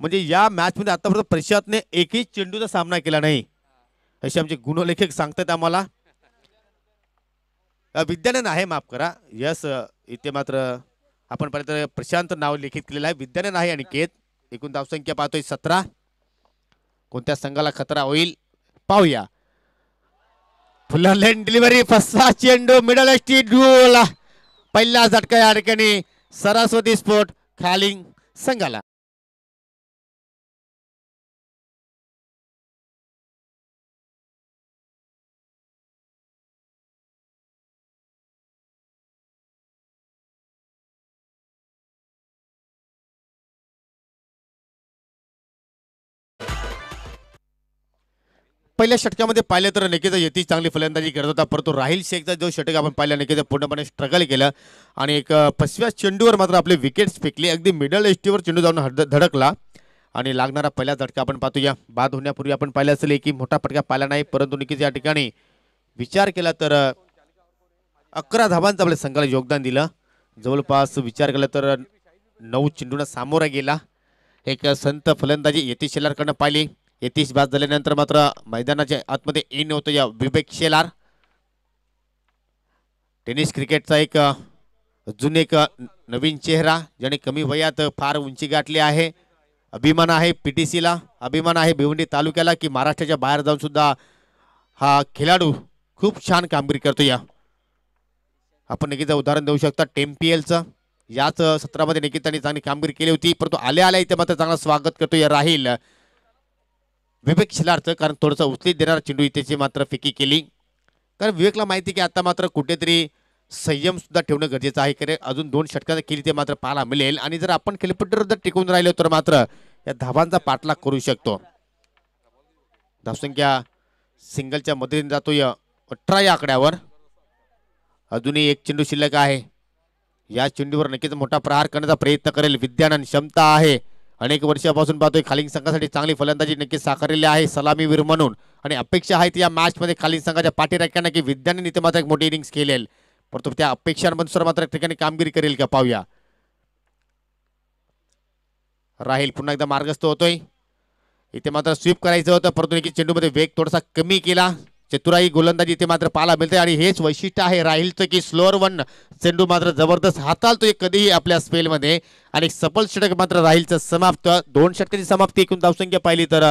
म्हणजे या मॅचमध्ये आतापर्यंत प्रशांतने एकही चेंडूचा सामना केला नाही असे आमचे गुणलेखक सांगतात आम्हाला विद्यानंद आहे माफ करा यस इथे मात्र आपण पर्यंत प्रशांत नाव लिखित केलेलं आहे विद्यानंद आहे आणि अनिकेत एकूण धावसंख्या पाहतोय सतरा कोणत्या संघाला खतरा होईल पाहूया फुला लेन डिलिव्हरी फसा चेंडू मिडल पहिला झटका या ठिकाणी सरस्वती स्पोर्ट खालिंग संघाला पहिल्या षटकामध्ये पाहिलं तर नक्कीच यतीश चांगली फलंदाजी करत होता परंतु राहील शेखचा जो षटक आपण पाहिला नक्कीच पूर्णपणे स्ट्रगल केलं आणि एक पसव्या चेंडूवर मात्र आपले विकेट्स फेकले अगदी मिडल एस्टीवर चेंडू जाऊन धडकला आणि लागणारा पहिला झटका आपण पाहतो या बाद होण्यापूर्वी आपण पाहिलं असेल की मोठा फटका पाहिला नाही परंतु नक्कीच या ठिकाणी विचार केला तर अकरा धाबांचं आपल्या संघाला योगदान दिलं जवळपास विचार केला तर नऊ चेंडूंना सामोरा गेला एक संत फलंदाजी येथे शेलारकडनं पाहिली येतीस बाद झाल्यानंतर मात्र मैदानाच्या आतमध्ये इन होतो या विवेक शेलार टेनिस क्रिकेटचा एक अजून एक नवीन चेहरा ज्याने कमी वयात फार उंची गाठली आहे अभिमान आहे पी टी सीला अभिमान आहे भिवंडी तालुक्याला की महाराष्ट्राच्या बाहेर जाऊन सुद्धा हा खेळाडू खूप छान कामगिरी करतो या आपण निकिता उदाहरण देऊ शकता टेम्पीएलचं याच सत्रामध्ये निकिताने चांगली कामगिरी केली होती परंतु आल्या आल्या इथे मात्र चांगलं स्वागत करतो या राहील विवेक शिलार्थ कारण थोडंसं उचलीत देणारा चेंडू इथेची मात्र फिकी केली कारण विवेकला माहिती की आता मात्र कुठेतरी संयमसुद्धा ठेवणं गरजेचं आहे कारण अजून दोन षटकार केली ते मात्र पाहायला मिळेल आणि जर आपण खेळपट्टीवर जर टिकून राहिलो तर मात्र या धाबांचा पाठलाग करू शकतो धावसंख्या सिंगलच्या मदतीने जातो या अठरा या आकड्यावर अजूनही एक चेंडू शिल्लक आहे या चेंडूवर नक्कीच मोठा प्रहार करण्याचा प्रयत्न करेल विद्यानंद क्षमता आहे अनेक वर्षापासून पाहतोय खालिंग संघासाठी चांगली फलंदाजी नक्कीच साकारलेली आहे सलामीवीर म्हणून आणि अपेक्षा आहेत या मध्ये खालिंग संघाच्या पाठीराख्यानं की विद्याने इथे मात्र एक मोठी इनिंग्स केलेल परंतु त्या अपेक्षांनुसार मात्र ठिकाणी कामगिरी करेल का पाहूया राहील पुन्हा एकदा मार्गस्थ होतोय इथे मात्र स्वीप करायचं होतं परंतु चेंडू चेंडूमध्ये वेग थोडासा कमी केला चतुराई गोलंदाजी इथे मात्र पाहायला मिळते आणि हेच वैशिष्ट्य आहे राहीलचं की स्लोअर वन चेंडू मात्र जबरदस्त हाताळतोय कधीही आपल्या स्पेलमध्ये आणि सफल षटक मात्र राहीलचं समाप्त दोन षटकाची समाप्ती एकूण धावसंख्या पाहिली तर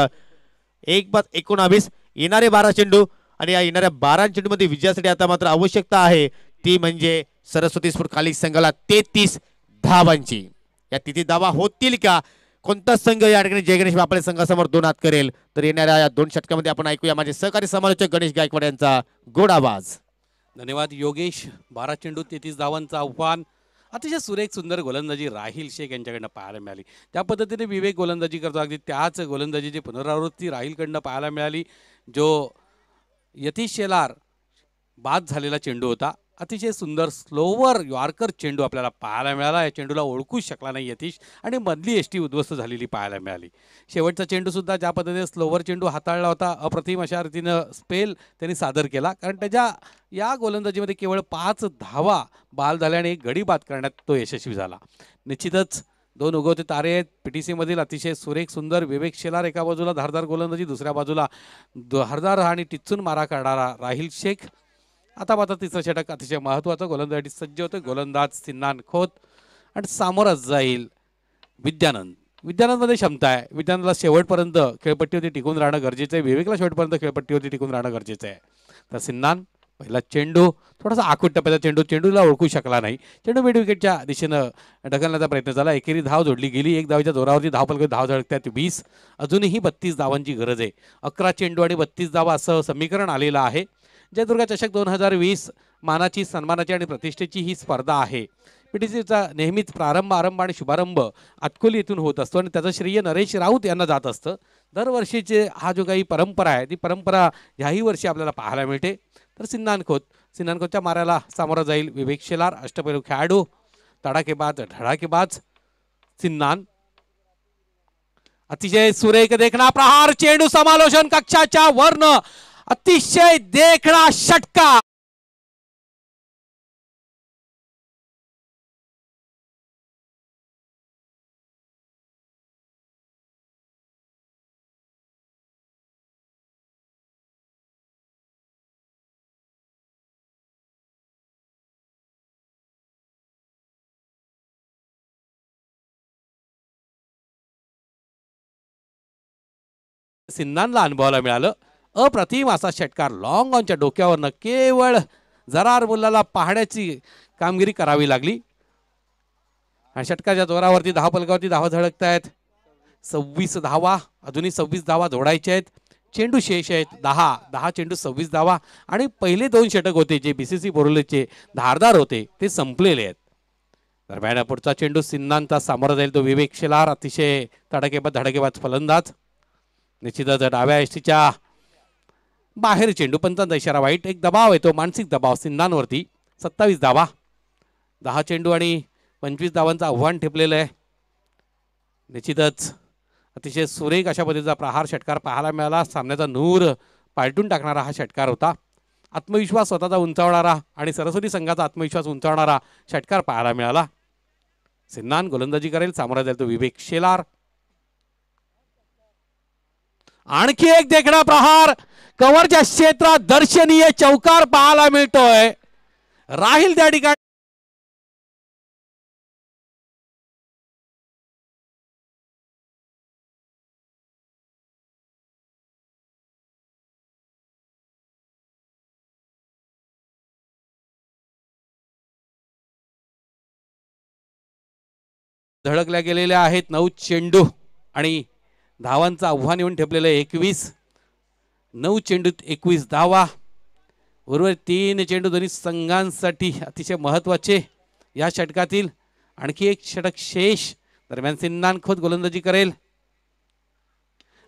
एक बाद एकोणावीस येणारे बारा चेंडू आणि या येणाऱ्या बारा चेंडूमध्ये विजयासाठी आता मात्र आवश्यकता आहे ती म्हणजे सरस्वती स्फूर्त खाली संघाला तेहतीस धावांची या तिथे धावा होतील का कोणताच संघ या ठिकाणी जय गणेश संघासमोर दोन हात करेल तर येणाऱ्या या दोन षटकामध्ये आपण ऐकूया माझे सहकारी समालोचक गणेश गायकवाड यांचा गोड आवाज धन्यवाद योगेश बारा चेंडू तेहतीस धावांचं आव्हान अतिशय सुरेख सुंदर गोलंदाजी राहील शेख यांच्याकडनं पाहायला मिळाली त्या पद्धतीने विवेक गोलंदाजी करतो अगदी त्याच गोलंदाजीची पुनरावृत्ती राहीलकडनं पाहायला मिळाली जो यतीश शेलार बाद झालेला चेंडू होता अतिशय सुंदर स्लोवर यॉर्कर चेंडू आपल्याला पाहायला मिळाला या चेंडूला ओळखूच शकला नाही यतीश आणि मधली एस उद्ध्वस्त झालेली पाहायला मिळाली शेवटचा चेंडूसुद्धा ज्या पद्धतीने स्लोवर चेंडू हाताळला होता अप्रतिम अशा रीतीनं स्पेल त्यांनी सादर केला कारण त्याच्या या गोलंदाजीमध्ये केवळ पाच धावा बाल झाल्याने गडी बाद करण्यात तो यशस्वी झाला निश्चितच दोन उगवते तारे आहेत पी टी सीमधील अतिशय सुरेख सुंदर विवेक शेलार एका बाजूला धारदार गोलंदाजी दुसऱ्या बाजूला धारदार आणि टिचून मारा करणारा राहिल शेख आता मात्र तिसरं षटक अतिशय महत्त्वाचं गोलंदाजी सज्ज होतं गोलंदाज सिन्नान खोत आणि सामोरा जाईल विद्यानंद विद्यानंदमध्ये क्षमता आहे विद्यानंदला शेवटपर्यंत खेळपट्टीवरती टिकून राहणं गरजेचं आहे विवेकला शेवटपर्यंत खेळपट्टीवरती टिकून राहणं गरजेचं आहे तर सिन्नान पहिला चेंडू थोडासा आखूट टप्प्याचा चेंडू चेंडूला ओळखू शकला नाही चेंडू मिड विकेटच्या दिशेनं ढकलण्याचा प्रयत्न झाला एकेरी धाव जोडली गेली एक धावच्या जोरावरती धाव पलक धाव झळकतात वीस अजूनही बत्तीस धावांची गरज आहे अकरा चेंडू आणि बत्तीस धावा असं समीकरण आलेलं आहे जयदुर्गा चषक दोन हजार वीस मानाची सन्मानाची आणि प्रतिष्ठेची ही स्पर्धा आहे पी टी नेहमीच प्रारंभ आरंभ आणि शुभारंभ अतकोली येथून होत असतो आणि त्याचं श्रेय नरेश राऊत यांना जात असतं दरवर्षीचे हा जो काही परंपरा आहे ती परंपरा ह्याही वर्षी आपल्याला पाहायला मिळते तर सिन्नानखोत सिन्नानखोतच्या माऱ्याला सामोरा जाईल विवेक शेलार अष्टपैलू खेळाडू तडाकेबाज धडाकेबाज सिन्नान अतिशय सुरेख देखना प्रहार चेंडू समालोचन कक्षाच्या वर्ण अतिशय देखणा षटका सिन्नांना अनुभवायला मिळालं अप्रतिम असा षटकार लॉंगॉनच्या न केवळ जरार मुलाला पाहण्याची कामगिरी करावी लागली आणि षटकाच्या जोरावरती दहा पलकावरती धावा झळकत आहेत सव्वीस धावा अजूनही सव्वीस धावा जोडायचे आहेत चेंडू शेष आहेत दहा दहा चेंडू सव्वीस धावा आणि पहिले दोन षटक होते जे बी सी सी बोरलेचे धारदार होते ते संपलेले आहेत दरम्यान पुढचा चेंडू सिन्नांचा सामोरा जाईल तो विवेक शेलार अतिशय तडकेबाद धडकेबाद फलंदाज निश्चितच डाव्या एसटीच्या बाहेर चेंडू पंचांचा इशारा वाईट एक दबाव येतो मानसिक दबाव सिंधांवरती सत्तावीस धावा दहा चेंडू आणि पंचवीस दावांचं आव्हान ठेपलेलं आहे निश्चितच अतिशय सुरेख अशा पद्धतीचा प्रहार षटकार पाहायला मिळाला सामन्याचा नूर पालटून टाकणारा हा षटकार होता आत्मविश्वास स्वतःचा उंचावणारा आणि सरस्वती संघाचा आत्मविश्वास उंचावणारा षटकार पाहायला मिळाला सिन्नान गोलंदाजी करेल सामोरा जाईल तो विवेक शेलार आणखी एक देखणा प्रहार कवरच्या क्षेत्रात दर्शनीय चौकार पाहायला मिळतोय राहील त्या ठिकाणी धडकल्या गेलेल्या आहेत नऊ चेंडू आणि धावांचं आव्हान येऊन ठेपलेलं आहे एकवीस नऊ चेंडूत एकवीस धावा बरोबर तीन चेंडू दोन्ही संघांसाठी अतिशय महत्त्वाचे या षटकातील आणखी एक षटक शेष दरम्यान सिन्नान खोद गोलंदाजी करेल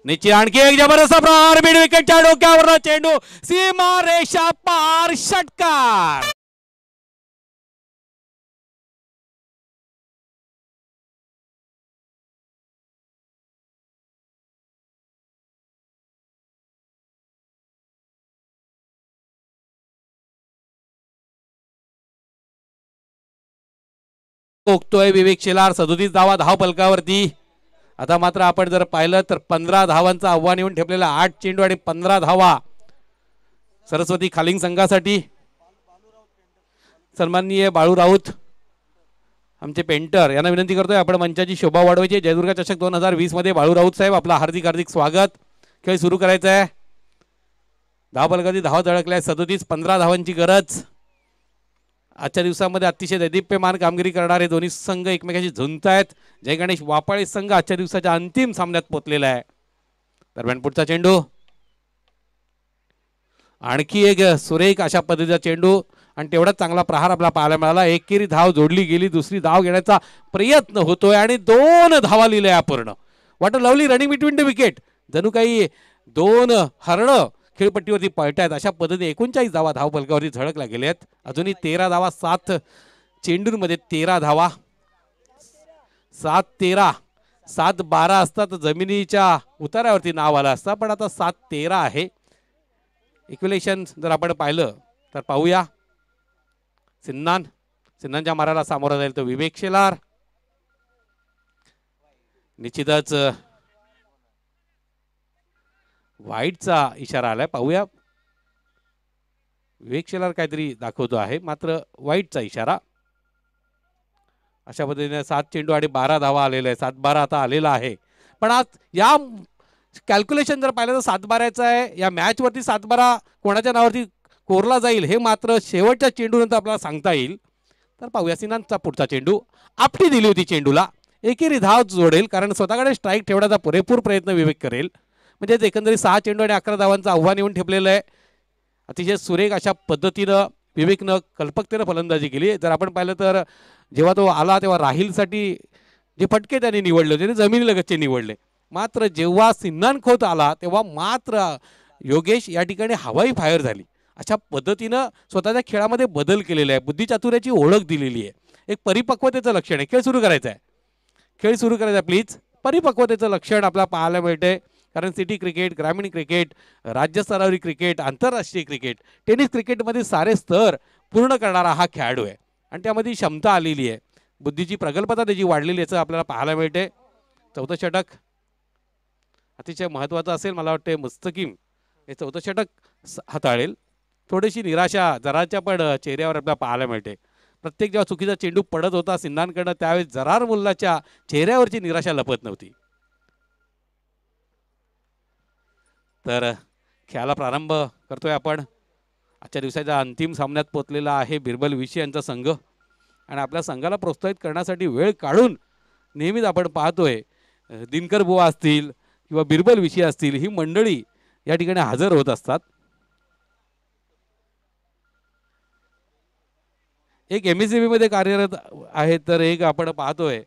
निश्चित आणखी एक जबरदस्त प्रहार मिड विकेटच्या डोक्यावर चेंडू सीमा रेषा पार षटकार है विवेक शेलार सदोतीस धावा धाव पलकावरती आता मात्र आपण जर पाहिलं तर पंधरा धावांचं आव्हान येऊन ठेवलेला आठ चेंडू आणि पंधरा धावा सरस्वती खालिंग संघासाठी सन्माननीय बाळू राऊत आमचे पेंटर यांना विनंती करतोय आपण मंचाची शोभा वाढवायची जयदुर्गा चषक दोन हजार वीसमध्ये बाळू राऊत साहेब आपला हार्दिक हार्दिक स्वागत खेळ सुरू करायचं आहे धाव फलकाची धाव धडकल्या सदोतीस पंधरा धावांची गरज आजच्या दिवसामध्ये अतिशय दैदिप्यमान कामगिरी करणारे दोन्ही संघ एकमेकांशी झुंजत आहेत जय गणेश वापाळे संघ आजच्या दिवसाच्या अंतिम सामन्यात पोचलेला आहे दरम्यान पुढचा चेंडू आणखी एक सुरेख अशा पद्धतीचा चेंडू आणि तेवढाच चांगला प्रहार आपला पाहायला मिळाला एकेरी धाव जोडली गेली दुसरी धाव घेण्याचा प्रयत्न होतोय आणि दोन धावा लिहिल्या पूर्ण वाटत lovely running between the wicket जणू काही दोन हरणं खेळपट्टीवरती आहेत अशा पद्धतीने एकोणचाळीस धावा धावफलकावरती झळकल्या गेल्या आहेत अजूनही तेरा धावा सात चेंडूंमध्ये तेरा धावा सात तेरा सात बारा असता तर जमिनीच्या उतारावरती नाव आलं असतं पण आता सात तेरा आहे इक्विलेशन जर आपण पाहिलं तर पाहूया सिन्नान सिन्नानच्या माराला सामोरा जाईल तो विवेक शेलार निश्चितच वाईटचा इशारा आलाय पाहूया विवेक शेलार काहीतरी दाखवतो आहे मात्र वाईटचा इशारा अशा पद्धतीने सात चेंडू आणि बारा धावा आलेला आहे सात बारा आता आलेला आहे पण आज या कॅल्क्युलेशन जर पाहिलं तर सात बाराचं आहे या मॅचवरती सात बारा कोणाच्या नावावरती कोरला जाईल हे मात्र शेवटच्या चेंडूनंतर आपल्याला सांगता येईल तर पाहूया सिनांचा पुढचा चेंडू आपटी दिली होती चेंडूला एकेरी धाव जोडेल कारण स्वतःकडे स्ट्राईक ठेवण्याचा पुरेपूर प्रयत्न विवेक करेल म्हणजेच एकंदरीत सहा चेंडू आणि अकरा धावांचं आव्हान येऊन ठेपलेलं आहे अतिशय सुरेख अशा पद्धतीनं विवेकनं कल्पकतेनं फलंदाजी केली जर आपण पाहिलं तर जेव्हा तो आला तेव्हा राहीलसाठी जे फटके त्याने निवडले होते ते जमिनीलगतचे निवडले मात्र जेव्हा खोत आला तेव्हा मात्र योगेश या ठिकाणी हवाई फायर झाली अशा पद्धतीनं स्वतःच्या खेळामध्ये बदल केलेला आहे बुद्धिचातुर्याची ओळख दिलेली आहे एक परिपक्वतेचं लक्षण आहे खेळ सुरू करायचं आहे खेळ सुरू करायचा प्लीज परिपक्वतेचं लक्षण आपल्याला पाहायला मिळते कारण सिटी क्रिकेट ग्रामीण क्रिकेट राज्यस्तरावरील क्रिकेट आंतरराष्ट्रीय क्रिकेट टेनिस क्रिकेटमध्ये सारे स्तर पूर्ण करणारा हा खेळाडू आहे आणि त्यामध्ये क्षमता आलेली आहे बुद्धीची प्रगल्भता त्याची वाढलेली याचं आपल्याला पाहायला मिळते चौथं षटक अतिशय महत्त्वाचं असेल मला वाटते मुस्तकीम हे चौथं षटक हाताळेल थोडीशी निराशा जराच्या पण चेहऱ्यावर आपल्याला पाहायला मिळते प्रत्येक जेव्हा चुकीचा चेंडू पडत होता सिंधांकडनं त्यावेळेस जरार मुलाच्या चेहऱ्यावरची निराशा लपत नव्हती तर खेळाला प्रारंभ करतोय आपण आजच्या दिवसाच्या अंतिम सामन्यात पोचलेला आहे बिरबल विशी यांचा संघ आणि आपल्या संघाला प्रोत्साहित करण्यासाठी वेळ काढून नेहमीच आपण पाहतोय दिनकर बुवा असतील किंवा बिरबल विषयी असतील ही मंडळी या ठिकाणी हजर होत असतात एक एम एस सी बीमध्ये e कार्यरत आहे तर एक आपण पाहतोय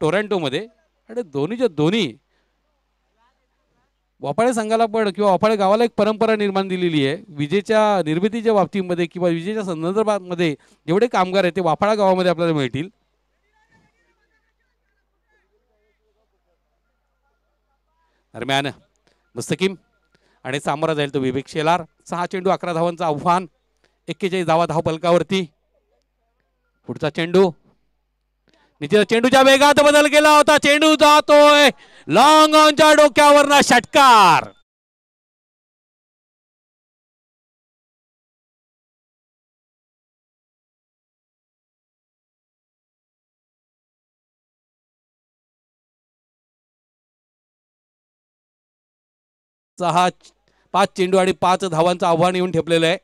टोरॅन्टोमध्ये आणि दोन्हीच्या दोन्ही वापाळे संघाला पण किंवा वापाळे गावाला एक परंपरा निर्माण दिलेली आहे विजेच्या निर्मितीच्या बाबतीमध्ये किंवा विजेच्या संदर्भामध्ये जेवढे कामगार आहेत ते वाफाळा गावामध्ये आपल्याला मिळतील दरम्यान मुस्तकीम आणि सामोरा जाईल तो विवेक शेलार सहा चेंडू अकरा धावांचं आव्हान एक्केचाळीस धावा धाव पलकावरती पुढचा चेंडू नितीचा चेंडूच्या वेगात बदल केला होता चेंडू जातोय लॉंग ऑनच्या ना षटकार सहा पाच चेंडू आणि पाच धावांचं आव्हान येऊन ठेपलेलं आहे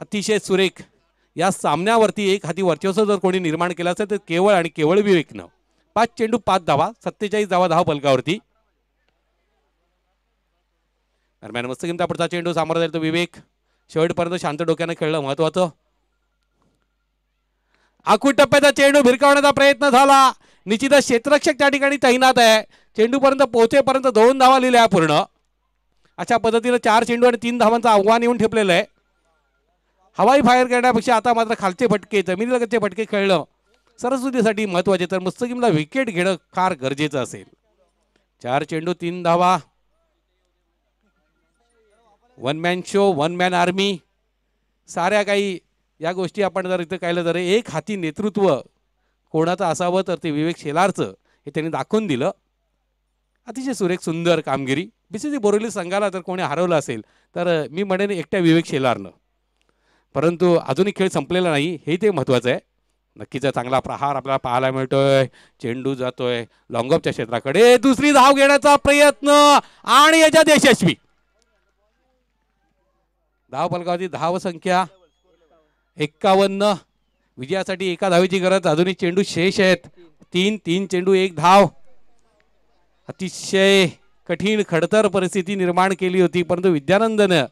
अतिशय सुरेख या सामन्यावरती एक हाती वर्चस्व जर कोणी निर्माण केलं असेल तर केवळ आणि केवळ विवेकनं पाच चेंडू पाच धावा सत्तेचाळीस धावा धाव पलकावरती दरम्यान मस्त किमता पुढचा चेंडू सामोरा जाईल तो विवेक शेवटपर्यंत शांत डोक्यानं खेळलं महत्वाचं आखूट टप्प्याचा चेंडू भिरकावण्याचा प्रयत्न झाला निश्चितच क्षेत्ररक्षक त्या ठिकाणी तैनात आहे चेंडूपर्यंत पोहोचेपर्यंत दोन धावा लिहिल्या पूर्ण अशा पद्धतीनं चार चेंडू आणि तीन धावांचं आव्हान येऊन ठेपलेलं आहे हवाई फायर करण्यापेक्षा आता मात्र खालचे फटके जमिनीलगतचे फटके खेळलं सरस्वतीसाठी महत्त्वाचे तर मुस्तकीमला विकेट घेणं फार गरजेचं असेल चार चेंडू तीन धावा one man show one man army साऱ्या काही या गोष्टी आपण जर इथं कायलं तर एक हाती नेतृत्व कोणाचं असावं तर ते विवेक शेलारचं हे त्यांनी दाखवून दिलं अतिशय सुरेख सुंदर कामगिरी बीसीसी बोरवली संघाला जर कोणी हरवलं असेल तर मी म्हणेन एकट्या विवेक शेलारनं परंतु अजूनही खेळ संपलेला नाही हे ते महत्त्वाचं आहे नक्कीचा चांगला प्रहार आपल्याला पाहायला मिळतोय चेंडू जातोय लॉंगॉपच्या क्षेत्राकडे दुसरी धाव घेण्याचा प्रयत्न आणि याच्यात यशस्वी धाव फलकावरची धाव संख्या एक्कावन्न विजयासाठी एका धावीची गरज अजूनही चेंडू शेष आहेत तीन तीन चेंडू एक धाव अतिशय कठीण खडतर परिस्थिती निर्माण केली होती परंतु विद्यानंदनं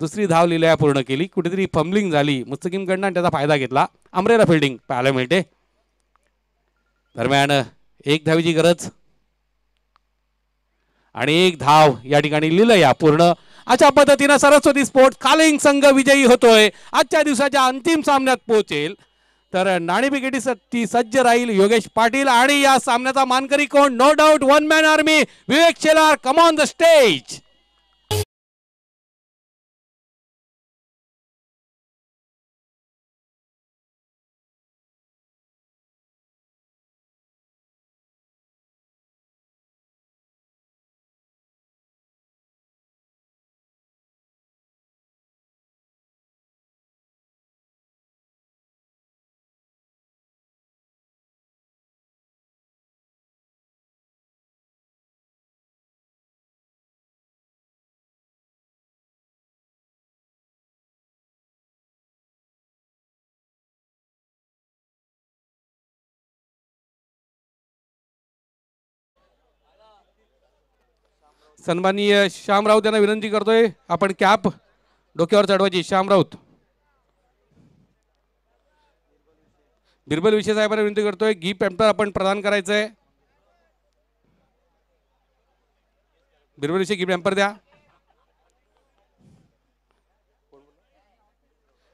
दुसरी धाव लिलया पूर्ण केली कुठेतरी फंबलिंग झाली मुस्तकीमकडनं त्याचा फायदा घेतला अमरेला फिल्डिंग पाहायला मिळते दरम्यान एक धावीची गरज आणि एक धाव या ठिकाणी लिलया पूर्ण अशा पद्धतीनं सरस्वती स्पोर्ट्स कालिंग संघ विजयी होतोय आजच्या दिवसाच्या अंतिम सामन्यात पोहोचेल तर सी सज्ज राहील योगेश पाटील आणि या सामन्याचा मानकरी कोण no doubt one man army Vivek Shelar come on the stage सन्माननीय श्याम राऊत यांना विनंती करतोय आपण कॅप डोक्यावर चढवायची श्याम राऊत बिरबल विषय साहेबांना विनंती करतोय गी पॅम्पर आपण प्रदान करायचं आहे बिरबल विषय गी पॅम्पर द्या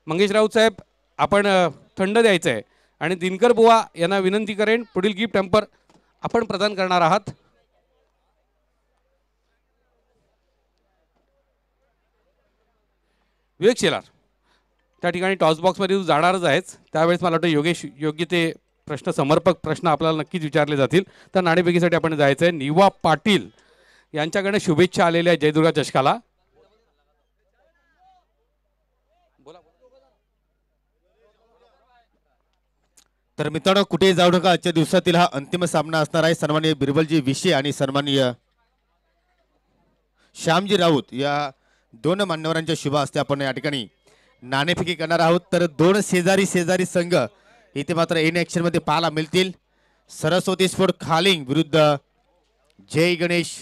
मंगेश राऊत साहेब आपण थंड द्यायचं आहे आणि दिनकर बुवा यांना विनंती करेन पुढील गिफ्ट टेम्पर आपण प्रदान करणार आहात विवेक शेलार त्या ठिकाणी टॉस बॉक्समध्ये तू जाणारच आहेच त्यावेळेस मला वाटतं योगेश योग्य ते प्रश्न समर्पक प्रश्न आपल्याला नक्कीच विचारले जातील तर नाणेफेकीसाठी आपण जायचं आहे निवा पाटील यांच्याकडे शुभेच्छा आलेल्या जयदुर्गा चषकाला तर मित्रांनो कुठेही जाऊ नका आजच्या दिवसातील हा अंतिम सामना असणार आहे सन्मान्य बिरबलजी विशे आणि सन्मान्य श्यामजी राऊत या दोन मान्यवरांच्या शुभा असते आपण या ठिकाणी नाणेफेकी करणार आहोत तर दोन शेजारी शेजारी संघ इथे मात्र इन मध्ये पाहायला मिळतील सरस्वती स्फोट खालिंग विरुद्ध जय गणेश